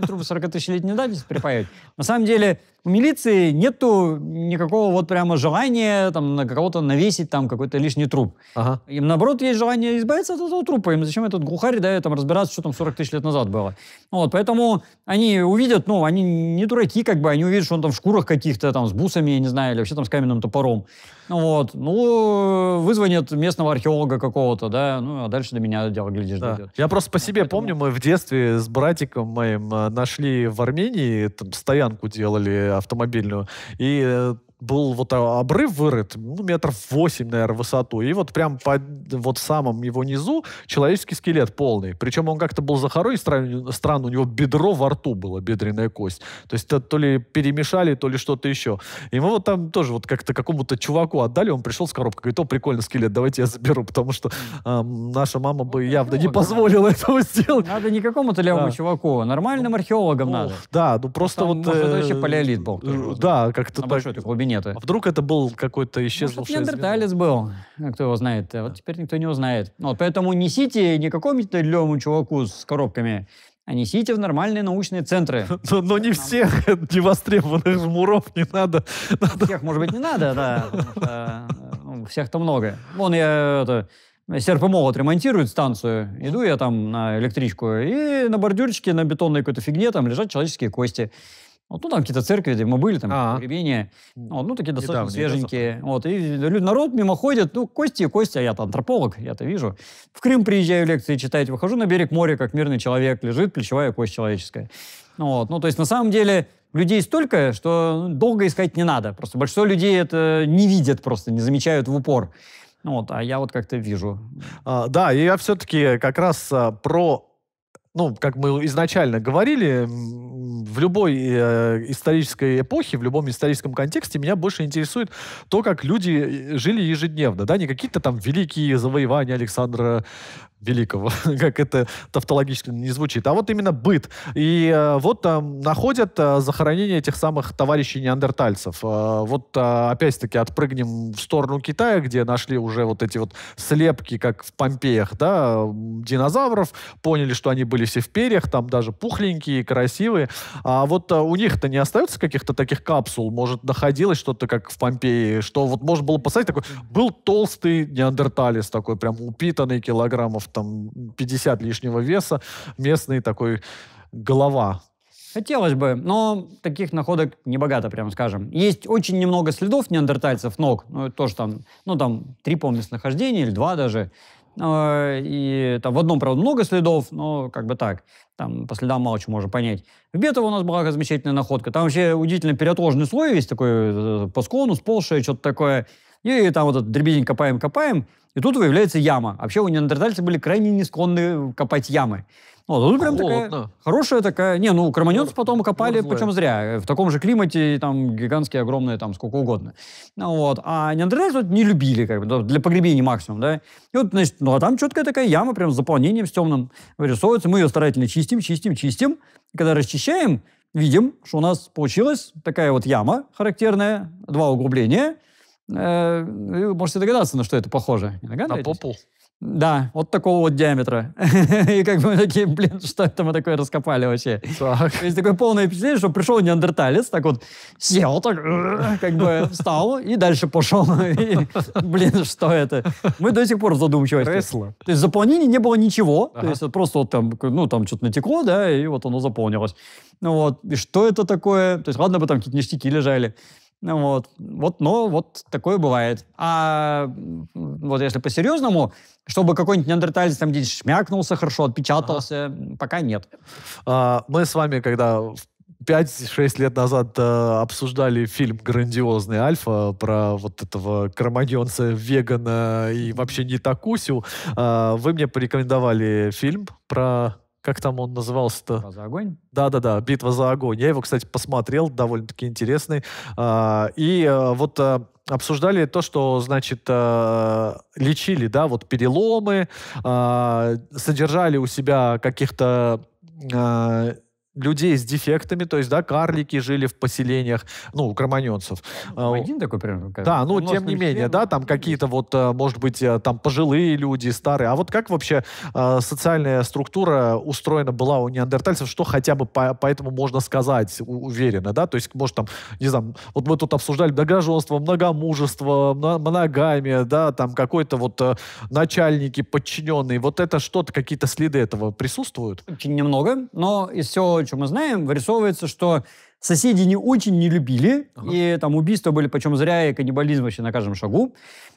S1: труп 40 тысяч лет не дать припаять. На самом деле, у милиции нету никакого вот прямо желания там на кого-то навесить там какой-то лишний труп. Ага. Им наоборот есть желание избавиться от этого трупа. Им зачем этот глухарь, да, там разбираться, что там 40 тысяч лет назад было. Вот, поэтому они увидят, ну, они не дураки, как бы, они увидят, что он там в шкурах каких-то, там, с бусами, я не знаю, или вообще там с каменным топором. Вот. Ну, э, вызвонят местного археолога какого-то, да, ну, а дальше до меня дело, глядишь, да. дойдет. Я просто по себе Поэтому... помню, мы в детстве с братиком моим
S2: э, нашли в Армении, там, стоянку делали автомобильную, и э, был вот обрыв вырыт, ну, метров 8, наверное, в высоту. И вот прям по вот самом его низу человеческий скелет полный. Причем он как-то был захоронен странно, странно, у него бедро во рту было, бедренная кость. То есть это то ли перемешали, то ли что-то еще. И мы вот там тоже вот как-то какому-то чуваку отдали, он пришел с коробкой, говорит, о, прикольно, скелет, давайте я заберу, потому что
S1: эм, наша мама бы явно не позволила этого сделать. Надо не какому-то левому да. чуваку, а нормальным ну, археологам Ох, надо. Да, ну просто Там, вот... Может, это вообще э, палеолит был. Да, как-то так. большой глубине нету. А вдруг это был какой-то исчезнувший... Может, неандерталец был, ну, кто его знает. А вот теперь никто не узнает. Ну, вот, поэтому несите не какому-то левому чуваку с коробками, а несите в нормальные научные центры. [laughs] Но, но не всех [laughs] невостребованных жмуров не надо. надо. Всех, может быть, не надо, да. Э, ну, всех-то много. Вон я это, серп и молот ремонтируют станцию. Иду я там на электричку, и на бордюрчике, на бетонной какой-то фигне там лежат человеческие кости. Вот, ну, там какие-то церкви, где мы были, там, а Вот, ну, такие достаточно Недавно, свеженькие. вот, и люди народ мимо ходит. Ну, Костя, Костя, а я-то антрополог, я-то вижу. В Крым приезжаю лекции читать, выхожу на берег моря, как мирный человек, лежит плечевая кость человеческая. Ну вот, ну, то есть, на самом деле, людей столько, что ну, долго искать не надо. Просто большинство людей это не видят просто, не замечают в упор. Ну вот, а я вот как-то вижу.
S2: А, да, и я все-таки как раз а, про ну, как мы изначально говорили, в любой э, исторической эпохе, в любом историческом контексте меня больше интересует то, как люди э, жили ежедневно, да, не какие-то там великие завоевания Александра великого, [laughs] как это тавтологически не звучит, а вот именно быт. И э, вот э, находят э, захоронение этих самых товарищей неандертальцев. Э, вот э, опять-таки отпрыгнем в сторону Китая, где нашли уже вот эти вот слепки, как в Помпеях, да, динозавров, поняли, что они были все в перьях, там даже пухленькие, красивые. А вот э, у них-то не остается каких-то таких капсул? Может, находилось что-то, как в Помпеи, что вот можно было посадить такой, был толстый неандерталец такой, прям упитанный килограммов там 50 лишнего веса, местный такой голова
S1: Хотелось бы, но таких находок не богато, прям скажем. Есть очень немного следов неандертальцев ног, ну, тоже там, ну, там три, по местонахождения или два даже. А, и там в одном, правда, много следов, но как бы так, там по следам мало чего можно понять. В Бетово у нас была замечательная находка. Там вообще удивительно переотложенный слой весь такой э, по склону, сползшее, что-то такое. И там вот этот дребедень копаем-копаем, и тут выявляется яма. Вообще у неандертальцы были крайне не склонны э, копать ямы. Ну, а тут прям Холодно. такая хорошая такая... Не, ну, кроманьонцы потом копали, Мерзлая. причем зря. Э, в таком же климате, там, гигантские, огромные, там, сколько угодно. Ну, вот. А неандертальцы вот не любили, как бы, для погребений максимум, да. И вот, значит, ну, а там четкая такая яма, прям с заполнением, с темным вырисовывается. Мы ее старательно чистим, чистим, чистим. И когда расчищаем, видим, что у нас получилась такая вот яма характерная, два углубления — Э, вы можете догадаться, на что это похоже. на попу? Да, вот такого вот диаметра. [laughs] И как бы мы такие, блин, что это мы такое раскопали вообще? Так. То есть такое полное впечатление, что пришел неандерталец, так вот сел, так как бы встал и дальше пошел. И, блин, что это? Мы до сих пор в задумчивости. Кресло. То есть заполнение не было ничего. Ага. То есть просто вот там, ну, там что-то натекло, да, и вот оно заполнилось. Ну вот, и что это такое? То есть ладно бы там какие-то ништяки лежали. Ну вот, вот, но вот такое бывает. А вот если по-серьезному, чтобы какой-нибудь неандерталец там где-нибудь шмякнулся хорошо, отпечатался, ага. пока нет. А, мы с вами,
S2: когда 5-6 лет назад э, обсуждали фильм «Грандиозный Альфа» про вот этого кроманьонца, вегана и вообще не такусю. Э, вы мне порекомендовали фильм про как там он назывался-то? «Битва за огонь». Да-да-да, «Битва за огонь». Я его, кстати, посмотрел, довольно-таки интересный. А, и э, вот э, обсуждали то, что, значит, э, лечили, да, вот переломы, а, содержали у себя каких-то а, людей с дефектами, то есть, да, карлики жили в поселениях, ну, у кроманьонцев. Ну, а, один такой
S1: пример. Да, ну, тем не менее,
S2: да, ну, там какие-то вот, э, может быть, э, там пожилые люди, старые. А вот как вообще э, социальная структура устроена была у неандертальцев, что хотя бы по, поэтому можно сказать уверенно, да, то есть, может, там, не знаю, вот мы тут обсуждали многоженство, многомужество, моногамия, да, там какой-то вот начальники, подчиненные,
S1: вот это что-то, какие-то следы этого присутствуют? Немного, но все то, что мы знаем, вырисовывается, что соседи не очень не любили, ага. и там убийства были почем зря, и каннибализм вообще на каждом шагу.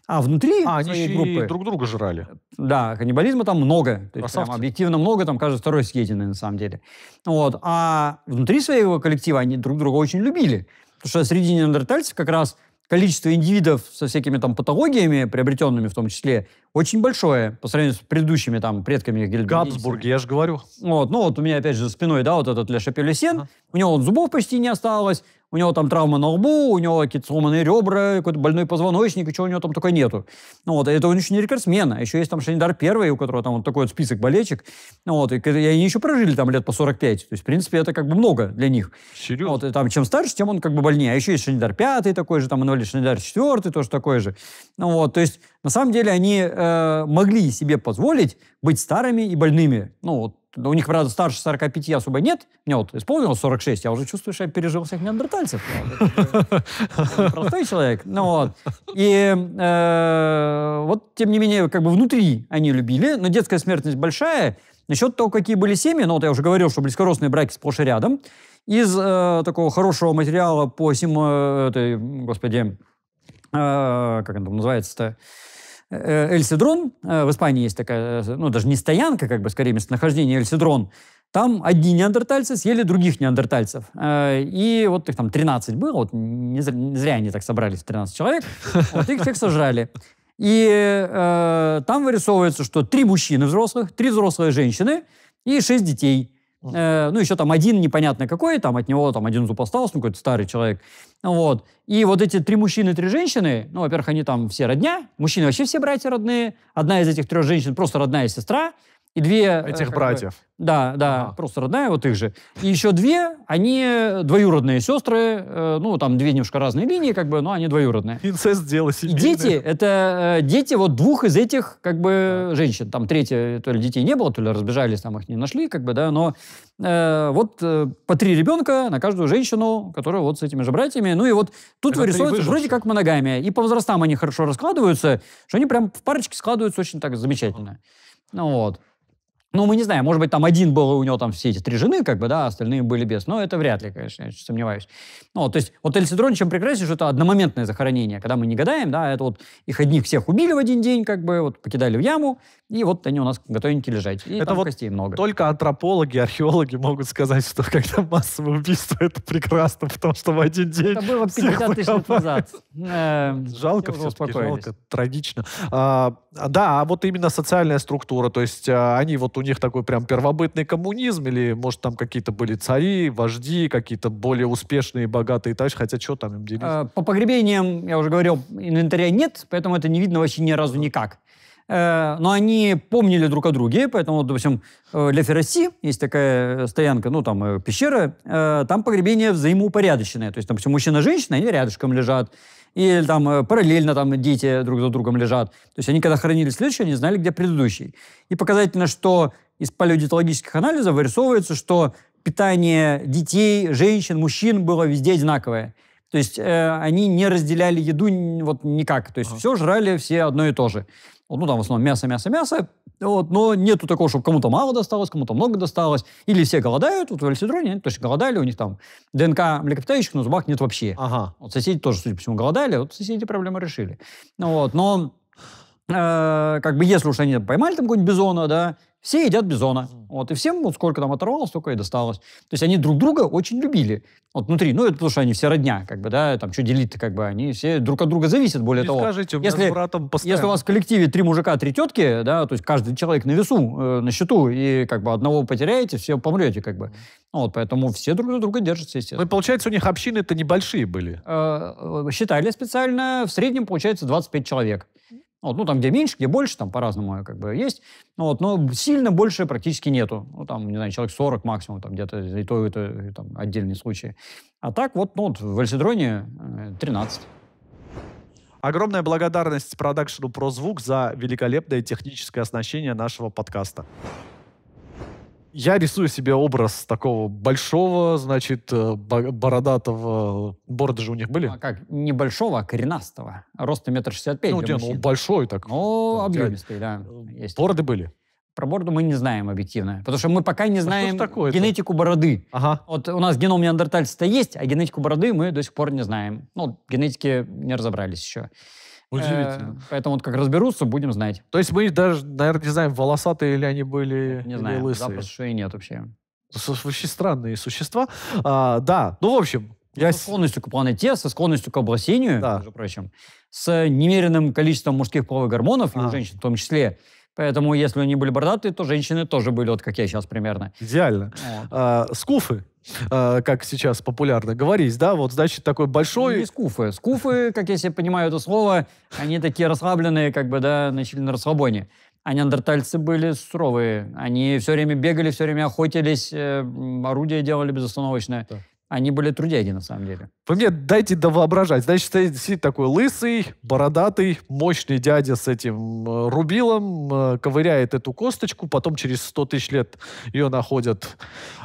S1: А внутри а, они еще группы... И друг друга жрали. Да, каннибализма там много. То есть, прям, объективно много, там каждый второй съеденный на самом деле. Вот. А внутри своего коллектива они друг друга очень любили. Потому что среди неандертальцев как раз количество индивидов со всякими там патологиями, приобретенными в том числе, очень большое по сравнению с предыдущими там предками их Габсбург, я же говорю. Вот, ну вот у меня опять же за спиной, да, вот этот Ля Шапелесен, ага. у него он зубов почти не осталось, у него там травма на лбу, у него какие-то сломанные ребра, какой-то больной позвоночник, и чего у него там только нету. Ну, вот, это он еще не рекордсмен, а еще есть там Шанидар Первый, у которого там вот такой вот список болельщик. Ну, вот, и, и они еще прожили там лет по 45. То есть, в принципе, это как бы много для них. Серьезно? Вот, и там чем старше, тем он как бы больнее. А еще есть Шанидар Пятый такой же, там инвалид Шанидар Четвертый тоже такой же. Ну, вот, то есть, на самом деле, они э, могли себе позволить быть старыми и больными. Ну, вот, но у них, правда, старше 45 особо нет. Мне вот исполнилось 46, я уже чувствую, что я пережил всех неандертальцев. Простой человек. Ну вот. И э, вот, тем не менее, как бы внутри они любили, но детская смертность большая. Насчет того, какие были семьи, ну вот я уже говорил, что близкородственные браки сплошь и рядом. Из э, такого хорошего материала по сим... Э, этой, господи, как он там называется-то? Э, Эльсидрон э, в Испании есть такая, э, ну, даже не стоянка, как бы, скорее, местонахождение Эльсидрон. там одни неандертальцы съели других неандертальцев. И вот их там 13 было, вот не зря, не зря они так собрались, 13 человек, вот их всех сожрали. И э, там вырисовывается, что три мужчины взрослых, три взрослые женщины и шесть детей – Э, ну, еще там один непонятно какой, там от него там один зуб остался, ну, какой-то старый человек. Вот. И вот эти три мужчины, и три женщины, ну, во-первых, они там все родня, мужчины вообще все братья родные, одна из этих трех женщин просто родная сестра, и две... Э, этих братьев. Бы, да, да, ага. просто родная, вот их же. И еще две, они двоюродные сестры, э, ну, там две немножко разные линии, как бы, но они двоюродные. Инцест дело семейное. И дети, это э, дети вот двух из этих, как бы, да. женщин. Там третья, то ли детей не было, то ли разбежались, там их не нашли, как бы, да, но э, вот э, по три ребенка на каждую женщину, которая вот с этими же братьями. Ну, и вот тут это вырисовывается вроде как моногамия. И по возрастам они хорошо раскладываются, что они прям в парочке складываются очень так замечательно. Ага. Ну, вот. Ну, мы не знаем, может быть, там один был, у него там все эти три жены, как бы, да, а остальные были без. Но это вряд ли, конечно, я сомневаюсь. Ну, то есть, вот Эльсидрон чем прекрасен, что это одномоментное захоронение, когда мы не гадаем, да, это вот их одних всех убили в один день, как бы, вот покидали в яму, и вот они у нас готовенькие лежать. И это там вот костей много.
S2: Только антропологи, археологи могут сказать, что когда массовое убийство, это прекрасно, потому что в один день... Это было 50 тысяч лет назад. Э,
S1: жалко все-таки, жалко,
S2: трагично. А, а, да, а вот именно социальная структура, то есть а, они вот у них такой прям первобытный коммунизм, или может там какие-то были цари, вожди, какие-то более успешные, богатые товарищи, хотя что там им делить? А,
S1: по погребениям, я уже говорил, инвентаря нет, поэтому это не видно вообще ни разу никак. Э, но они помнили друг о друге, поэтому, допустим, э, для Ферраси есть такая стоянка, ну, там, э, пещера, там погребения взаимоупорядоченные, То есть, допустим, мужчина женщина, они рядышком лежат или там э, параллельно там дети друг за другом лежат. То есть они, когда хранили следующий, они знали, где предыдущий. И показательно, что из палеодиетологических анализов вырисовывается, что питание детей, женщин, мужчин было везде одинаковое. То есть э, они не разделяли еду вот никак. То есть ага. все жрали все одно и то же. Ну, там в основном мясо, мясо, мясо, вот, но нету такого, чтобы кому-то мало досталось, кому-то много досталось. Или все голодают, вот в Эльсидроне они точно голодали, у них там ДНК млекопитающих на зубах нет вообще. Ага. Вот соседи тоже, судя по всему, голодали, вот соседи проблему решили. Ну вот, но э, как бы если уж они поймали там какого-нибудь бизона, да, все едят бизона. Вот, и всем вот сколько там оторвалось, столько и досталось. То есть они друг друга очень любили. Вот внутри, ну это потому что они все родня, как бы, да, там что делить-то, как бы, они все друг от друга зависят, более Вы того. Скажите, у меня если, с братом постоянно... Если у вас в коллективе три мужика, три тетки, да, то есть каждый человек на весу, э, на счету, и как бы одного потеряете, все помрете, как бы. Вот, поэтому все друг на друга держатся, естественно. Ну и получается, у них общины-то небольшие были. Э, э считали специально, в среднем получается 25 человек. Вот, ну, там, где меньше, где больше, там по-разному как бы есть. Вот, но сильно больше практически нету. Ну, там, не знаю, человек 40 максимум, там где-то и то, это там, отдельные случаи. А так вот, ну, вот в Эльсидроне 13. Э,
S2: Огромная благодарность продакшену «Прозвук» за великолепное техническое оснащение нашего подкаста я рисую себе образ такого большого,
S1: значит, э, бородатого... Бороды же у них были? А как? Не большого, а коренастого. Рост метр шестьдесят пять. Ну, где, ну, большой так. Ну, объемистый, да. Э, есть. Бороды были? Про бороду мы не знаем объективно, потому что мы пока не а знаем а такое генетику бороды. Ага. Вот у нас геном неандертальца-то есть, а генетику бороды мы до сих пор не знаем. Ну, генетики не разобрались еще.
S2: Э, Удивительно.
S1: поэтому вот как разберутся, будем знать. То есть мы даже, наверное, не знаем,
S2: волосатые ли они были Не или знаю, лысые. запас
S1: шеи нет вообще.
S2: Вообще странные существа.
S1: А, да, ну в общем, ну, я... Со склонностью к планете, со склонностью к обласению, да. между прочим, с немеренным количеством мужских половых гормонов, а. и у женщин в том числе, Поэтому, если они были бородатые, то женщины тоже были, вот как я сейчас примерно.
S2: Идеально. Вот. А, скуфы,
S1: а, как сейчас
S2: популярно говорить, да, вот, значит, такой большой...
S1: Ну, не скуфы. Скуфы, как я себе понимаю это слово, они такие расслабленные, как бы, да, начали на расслабоне. А неандертальцы были суровые. Они все время бегали, все время охотились, э, орудия делали безостановочное. Да. Они были трудяги, на самом деле.
S2: Вы мне дайте довоображать. Значит, сидит такой лысый, бородатый, мощный дядя с этим э, рубилом, э, ковыряет эту косточку, потом через 100 тысяч лет ее находят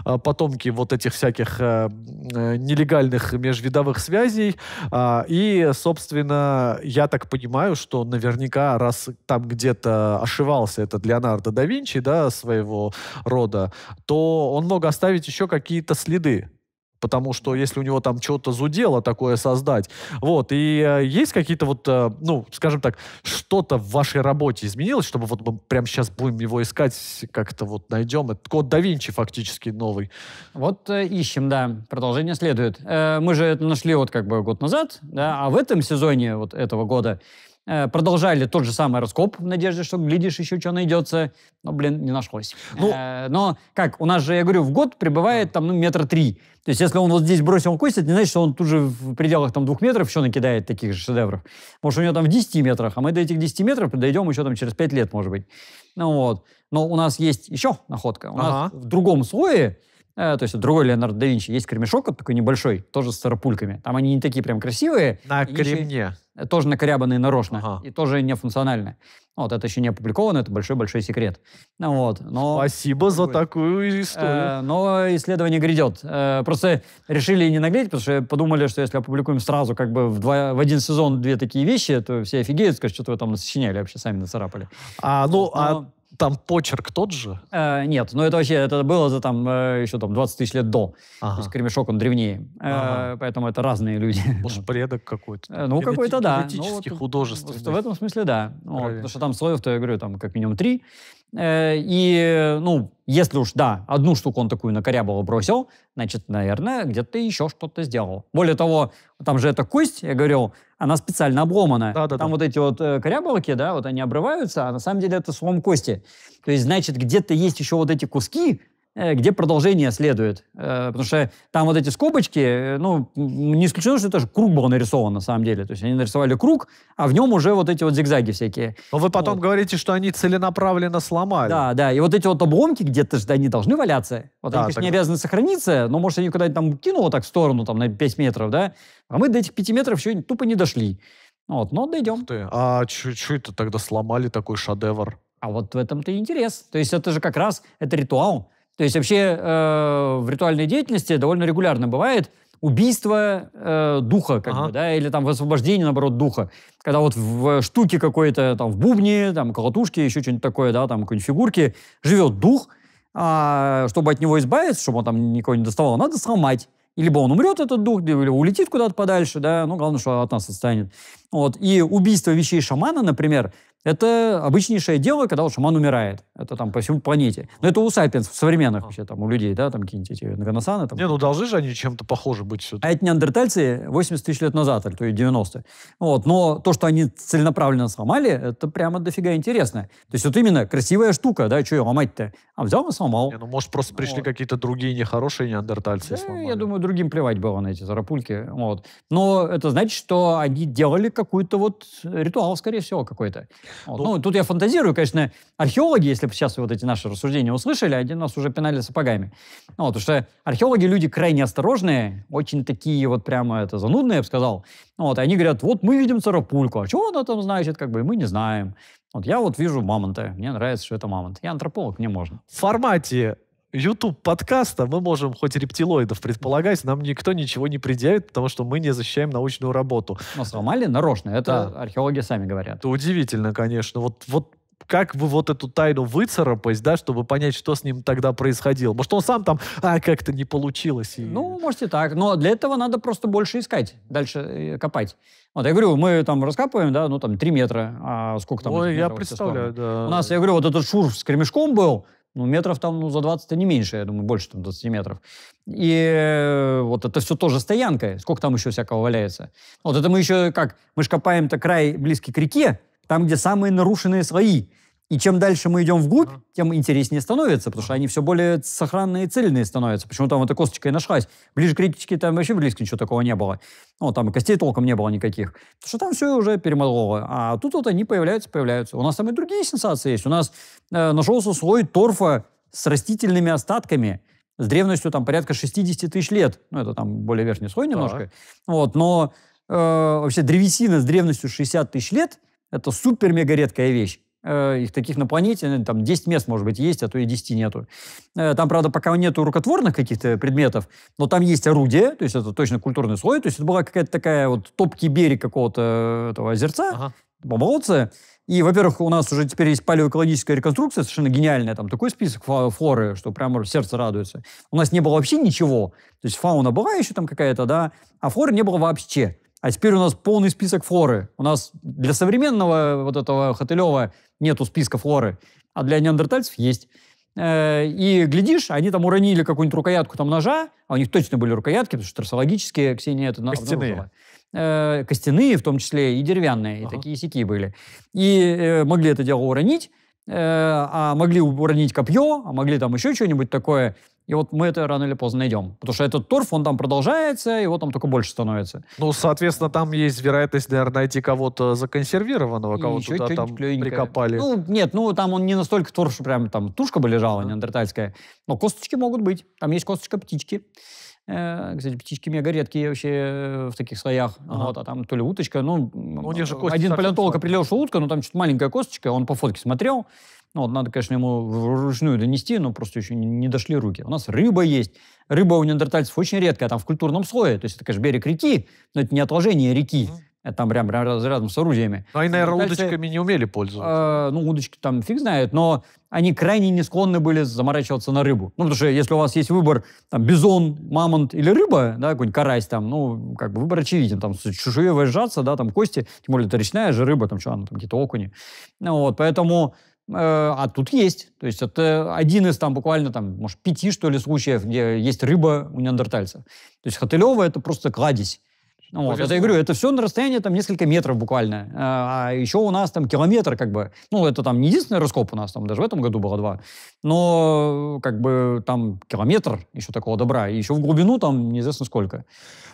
S2: э, потомки вот этих всяких нелегальных межвидовых связей. А, и, собственно, я так понимаю, что наверняка, раз там где-то ошивался этот Леонардо да Винчи, да, своего рода, то он мог оставить еще какие-то следы потому что если у него там что-то зудело такое создать. Вот, и э, есть какие-то вот, э, ну, скажем так, что-то в вашей работе изменилось, чтобы вот мы прямо сейчас будем
S1: его искать, как-то вот найдем. Это код да Винчи фактически новый. Вот э, ищем, да, продолжение следует. Э, мы же это нашли вот как бы год назад, да, а в этом сезоне вот этого года Э, продолжали тот же самый раскоп в надежде, что, глядишь, еще что найдется. Но, блин, не нашлось. Ну, э, но как, у нас же, я говорю, в год прибывает там ну, метра три. То есть, если он вот здесь бросил кость, это не значит, что он тут же в пределах там двух метров еще накидает таких же шедевров. Может, у него там в 10 метрах, а мы до этих 10 метров подойдем еще там через 5 лет, может быть. Ну вот. Но у нас есть еще находка. У ага. нас в другом слое Э, то есть другой Леонардо да Винчи. Есть кремешок вот такой небольшой, тоже с царапульками. Там они не такие прям красивые. На кремне. Э, тоже накорябанные нарочно. Ага. И тоже нефункциональные. Вот, это еще не опубликовано, это большой-большой секрет. Ну, вот, но... Спасибо за такую историю. Э, но исследование грядет. просто решили не наглеть, потому что подумали, что если опубликуем сразу как бы в, два, в один сезон две такие вещи, то все офигеют, скажут, что вы там насочиняли вообще, сами нацарапали. А, ну, а но... а там почерк тот же? Э, нет, ну это вообще, это было за там э, еще там 20 тысяч лет до. Ага. То есть Кремешок, он древнее. Э, ага. Э, поэтому это разные люди. Может, [laughs] предок какой-то? Э, ну, какой-то, да. Генетически, ну, вот, художественный. В этом смысле, да. Вот, потому что там слоев-то, я говорю, там как минимум три. Э, и, ну, если уж, да, одну штуку он такую на корябову бросил, значит, наверное, где-то еще что-то сделал. Более того, там же эта кость, я говорил, она специально обломана. Да, да, там да. вот эти вот э, корябалки, да, вот они обрываются, а на самом деле это слом кости. То есть, значит, где-то есть еще вот эти куски, Э, где продолжение следует. Э, потому что там вот эти скобочки, э, ну, не исключено, что это же круг был нарисован на самом деле. То есть они нарисовали круг, а в нем уже вот эти вот зигзаги всякие. Но вы потом вот. говорите, что они целенаправленно сломали. Да, да. И вот эти вот обломки где-то же они должны валяться. Вот да, они, конечно, так... не обязаны сохраниться, но, может, они куда-нибудь там кинуло так в сторону, там, на 5 метров, да? А мы до этих 5 метров еще тупо не дошли. Вот, но дойдем. Ты, а что это тогда сломали такой шедевр? А вот в этом-то и интерес. То есть это же как раз, это ритуал то есть вообще э, в ритуальной деятельности довольно регулярно бывает убийство э, духа, как ага. бы, да, или там освобождение, наоборот, духа. Когда вот в штуке какой-то, там, в бубне, там, колотушке, еще что-нибудь такое, да, там, какой-нибудь фигурки, живет дух, а, чтобы от него избавиться, чтобы он там никого не доставал, надо сломать. И либо он умрет, этот дух, либо улетит куда-то подальше, да, ну, главное, что от нас отстанет. Вот. И убийство вещей шамана, например, это обычнейшее дело, когда вот шаман умирает. Это там по всему планете. Но это у сапиенс современных вообще, там, у людей, да, там какие-нибудь эти нагоносаны. Там. Не, ну должны же они чем-то похожи быть все -таки. А эти неандертальцы 80 тысяч лет назад, или то и 90. Вот. Но то, что они целенаправленно сломали, это прямо дофига интересно. То есть вот именно красивая штука, да, что ее ломать-то? А взял и сломал. Не, ну может просто пришли вот. какие-то другие нехорошие неандертальцы да, сломали. Я думаю, другим плевать было на эти зарапульки. Вот. Но это значит, что они делали какой-то вот э, ритуал, скорее всего, какой-то. Вот. Ну, тут я фантазирую, конечно, археологи, если бы сейчас вот эти наши рассуждения услышали, они нас уже пинали сапогами. Ну, потому что археологи люди крайне осторожные, очень такие вот прямо это занудные, я бы сказал. Ну, вот, и они говорят, вот мы видим царапульку, а что она там значит, как бы мы не знаем. Вот я вот вижу мамонта, мне нравится, что это мамонт. Я антрополог, мне можно. В формате YouTube подкаста мы можем хоть рептилоидов
S2: предполагать, нам никто ничего не предъявит, потому что мы не защищаем научную работу. Но сломали нарочно, это да. археологи сами говорят. Это удивительно, конечно. Вот, вот как вы вот эту тайну выцарапать, да, чтобы понять, что с ним тогда происходило. Может, он сам там, а, как-то не получилось. И...
S1: Ну, может и так. Но для этого надо просто больше искать, дальше э, копать. Вот, я говорю, мы там раскапываем, да, ну, там, три метра, а сколько там? Ой, я представляю, да. У нас, я говорю, вот этот шурф с кремешком был, ну, метров там, ну, за 20 не меньше, я думаю, больше там 20 метров. И э, вот это все тоже стоянка. Сколько там еще всякого валяется? Вот это мы еще как? Мы же копаем-то край близкий к реке, там, где самые нарушенные слои. И чем дальше мы идем вглубь, тем интереснее становится, потому что они все более сохранные и цельные становятся. Почему там эта косточка и нашлась? Ближе к критике там вообще близко ничего такого не было. Ну, там и костей толком не было никаких. Потому что там все уже перемололо. А тут вот они появляются, появляются. У нас там и другие сенсации есть. У нас э, нашелся слой торфа с растительными остатками, с древностью там порядка 60 тысяч лет. Ну, это там более верхний слой немножко. Да. Вот, но э, вообще древесина с древностью 60 тысяч лет – это супер-мега редкая вещь. Э, их таких на планете, ну, там 10 мест, может быть, есть, а то и 10 нету. Э, там, правда, пока нету рукотворных каких-то предметов, но там есть орудие, то есть это точно культурный слой, то есть это была какая-то такая вот топки берег какого-то э, этого озерца, ага. болотца, и, во-первых, у нас уже теперь есть палеоэкологическая реконструкция, совершенно гениальная, там такой список флоры, что прямо сердце радуется. У нас не было вообще ничего, то есть фауна была еще там какая-то, да, а флоры не было вообще. А теперь у нас полный список флоры. У нас для современного вот этого Хотылева нету списка флоры, а для неандертальцев есть. Э, и глядишь, они там уронили какую-нибудь рукоятку там ножа, а у них точно были рукоятки, потому что трассологические, Ксения это Костяные. Обнаружила. Э, костяные в том числе и деревянные, ага. и такие сики были. И э, могли это дело уронить, а могли уронить копье, а могли там еще что-нибудь такое. И вот мы это рано или поздно найдем. Потому что этот торф, он там продолжается, его там только больше становится. Ну, соответственно, там есть
S2: вероятность, наверное, найти
S1: кого-то законсервированного, кого-то туда там клёненькое. прикопали. Ну, нет, ну там он не настолько торф, что прям там тушка бы лежала неандертальская. Но косточки могут быть. Там есть косточка птички. Э, кстати, птички мега редкие вообще э, в таких слоях. Ага. Вот, а там то ли уточка, ну, ну же кости один палеонтолог определил, что утка, но там что-то маленькая косточка, он по фотке смотрел. Ну, вот надо, конечно, ему вручную донести, но просто еще не, не дошли руки. У нас рыба есть. Рыба у неандертальцев очень редкая, там в культурном слое. То есть это, конечно, берег реки, но это не отложение реки. Это там прям, прям рядом с орудиями. Но ну, они, наверное, удочками не умели пользоваться. Э, ну, удочки там фиг знает, но они крайне не склонны были заморачиваться на рыбу. Ну, потому что если у вас есть выбор, там, бизон, мамонт или рыба, да, какой-нибудь карась там, ну, как бы выбор очевиден, там, чешуевая сжаться, да, там, кости, тем более это речная же рыба, там, что она, там, какие-то окуни. Ну, вот, поэтому э, а тут есть. То есть это один из там буквально, там, может, пяти, что ли, случаев, где есть рыба у неандертальцев. То есть Хотылева – это просто кладезь. Ну, вот, это я говорю, это все на расстоянии там несколько метров буквально. А, а еще у нас там километр как бы. Ну, это там не единственный раскоп у нас, там даже в этом году было два. Но как бы там километр еще такого добра. И еще в глубину там неизвестно сколько.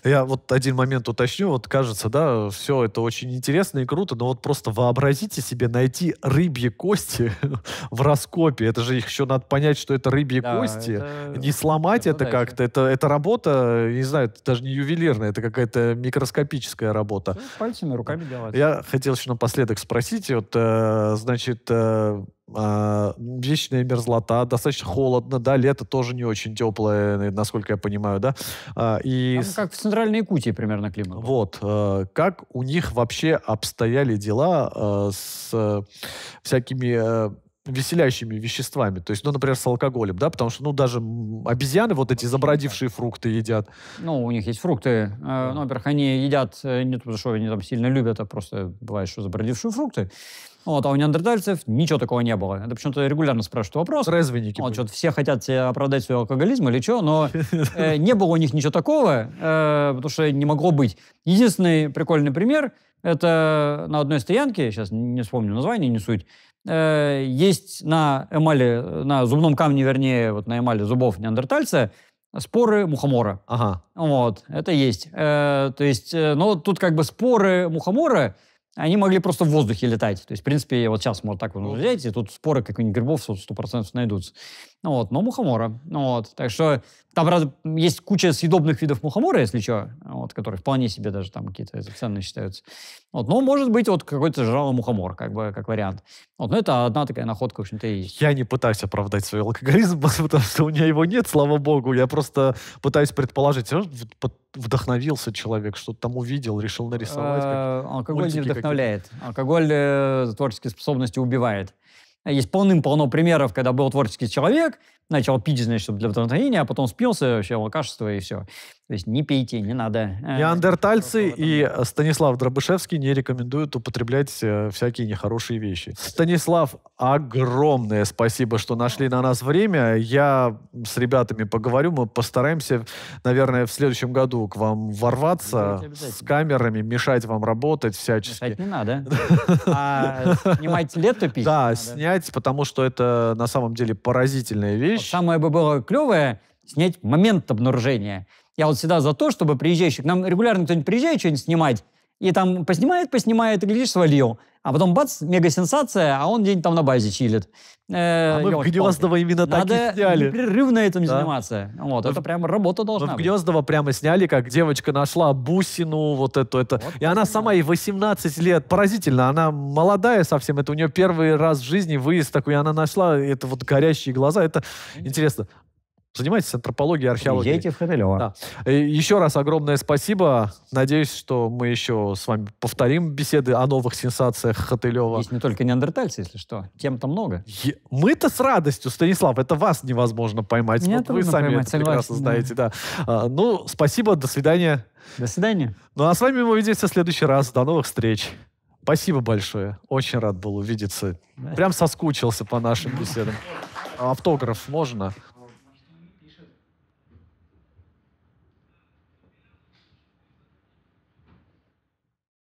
S2: Я вот один момент уточню. Вот кажется, да, все это очень интересно и круто, но вот просто вообразите себе найти рыбьи кости [laughs] в раскопе. Это же еще надо понять, что это рыбьи да, кости. Это... Не сломать это, это как-то. Это, это работа, не знаю, это даже не ювелирная, это какая-то микроскопическая работа. Ну,
S1: пальцами, руками делать. Я
S2: хотел еще напоследок спросить, вот, э, значит, э, э, вечная мерзлота, достаточно холодно, да, лето тоже не очень теплое, э, насколько я понимаю, да. Э, и... Там, как в Центральной Якутии примерно климат. Вот. Э, как у них вообще обстояли дела э, с э, всякими... Э, веселящими веществами. То есть, ну, например, с алкоголем, да, потому что, ну, даже обезьяны вот эти забродившие фрукты едят.
S1: Ну, у них есть фрукты. Э, ну, во-первых, они едят э, не то, что они там сильно любят, а просто бывает, что забродившие фрукты. Вот, а у неандертальцев ничего такого не было. Это почему-то регулярно спрашивают вопрос. Трезвенники. Вот, что-то все хотят себе оправдать свой алкоголизм или что, но [laughs] э, не было у них ничего такого, э, потому что не могло быть. Единственный прикольный пример — это на одной стоянке, сейчас не вспомню название, не суть, э, есть на эмали, на зубном камне, вернее, вот на эмали зубов неандертальца споры мухомора. Ага. Вот, это есть. Э, то есть, э, но тут как бы споры мухомора — они могли просто в воздухе летать. То есть, в принципе, вот сейчас можно так вот взять, и тут споры каких-нибудь грибов 100% найдутся. Ну, вот, но мухомора. Ну, вот. Так что там, правда, есть куча съедобных видов мухомора, если что, вот, которые вполне себе даже там какие-то ценные считаются. Вот, но ну, может быть вот какой-то жало мухомор, как бы, как вариант. Вот, но это одна такая находка, в общем-то, есть. Я не пытаюсь оправдать свой
S2: алкоголизм, [laughs] потому что у меня его нет, слава богу. Я просто пытаюсь предположить, а вдохновился человек, что-то
S1: там увидел, решил нарисовать. Э, алкоголь не вдохновляет. Алкоголь э, творческие способности убивает. Есть полным-полно примеров, когда был творческий человек, начал пить, значит, для вдохновения, а потом спился вообще алкашество и все. То есть не пейте, не надо.
S2: Неандертальцы и э, Станислав Дробышевский не рекомендуют употреблять э, всякие нехорошие вещи. Станислав, огромное спасибо, что нашли на нас время. Я с ребятами поговорю, мы постараемся, наверное, в следующем году к вам ворваться с камерами, мешать вам работать всячески. Мешать не надо. [laughs] А
S1: снимать летопись? Да, снять, потому что это на самом деле поразительная вещь Крыш. Самое бы было клевое снять момент обнаружения. Я вот всегда за то, чтобы приезжающий... К нам регулярно кто-нибудь приезжает что-нибудь снимать, и там поснимает, поснимает, и глядишь, свалил. А потом бац, мега-сенсация, а он день там на базе чилит. Э, а мы в Гнездово именно Надо так и сняли. непрерывно этим да. заниматься. Вот, мы это в... прям работа должна мы быть. в Гнездово
S2: прямо сняли, как девочка нашла бусину, вот эту, это. Вот и она сама ей 18 лет. Поразительно, она молодая совсем, это у нее первый раз в жизни выезд такой, и она нашла это вот горящие глаза, это интересно занимаетесь антропологией, археологией. Едете в Хатылево. Да. Э, еще раз огромное спасибо. Надеюсь, что мы еще с вами повторим беседы о новых сенсациях Хатылева. Есть не только неандертальцы, если что. Тем-то много. Е- мы-то с радостью, Станислав, это вас невозможно поймать. Нет, вот вы сами поймать, это прекрасно согласен. знаете. Да. А, ну, спасибо, до свидания. До свидания. Ну, а с вами мы увидимся в следующий раз. До новых встреч. Спасибо большое. Очень рад был увидеться. Прям соскучился по нашим беседам. Автограф можно?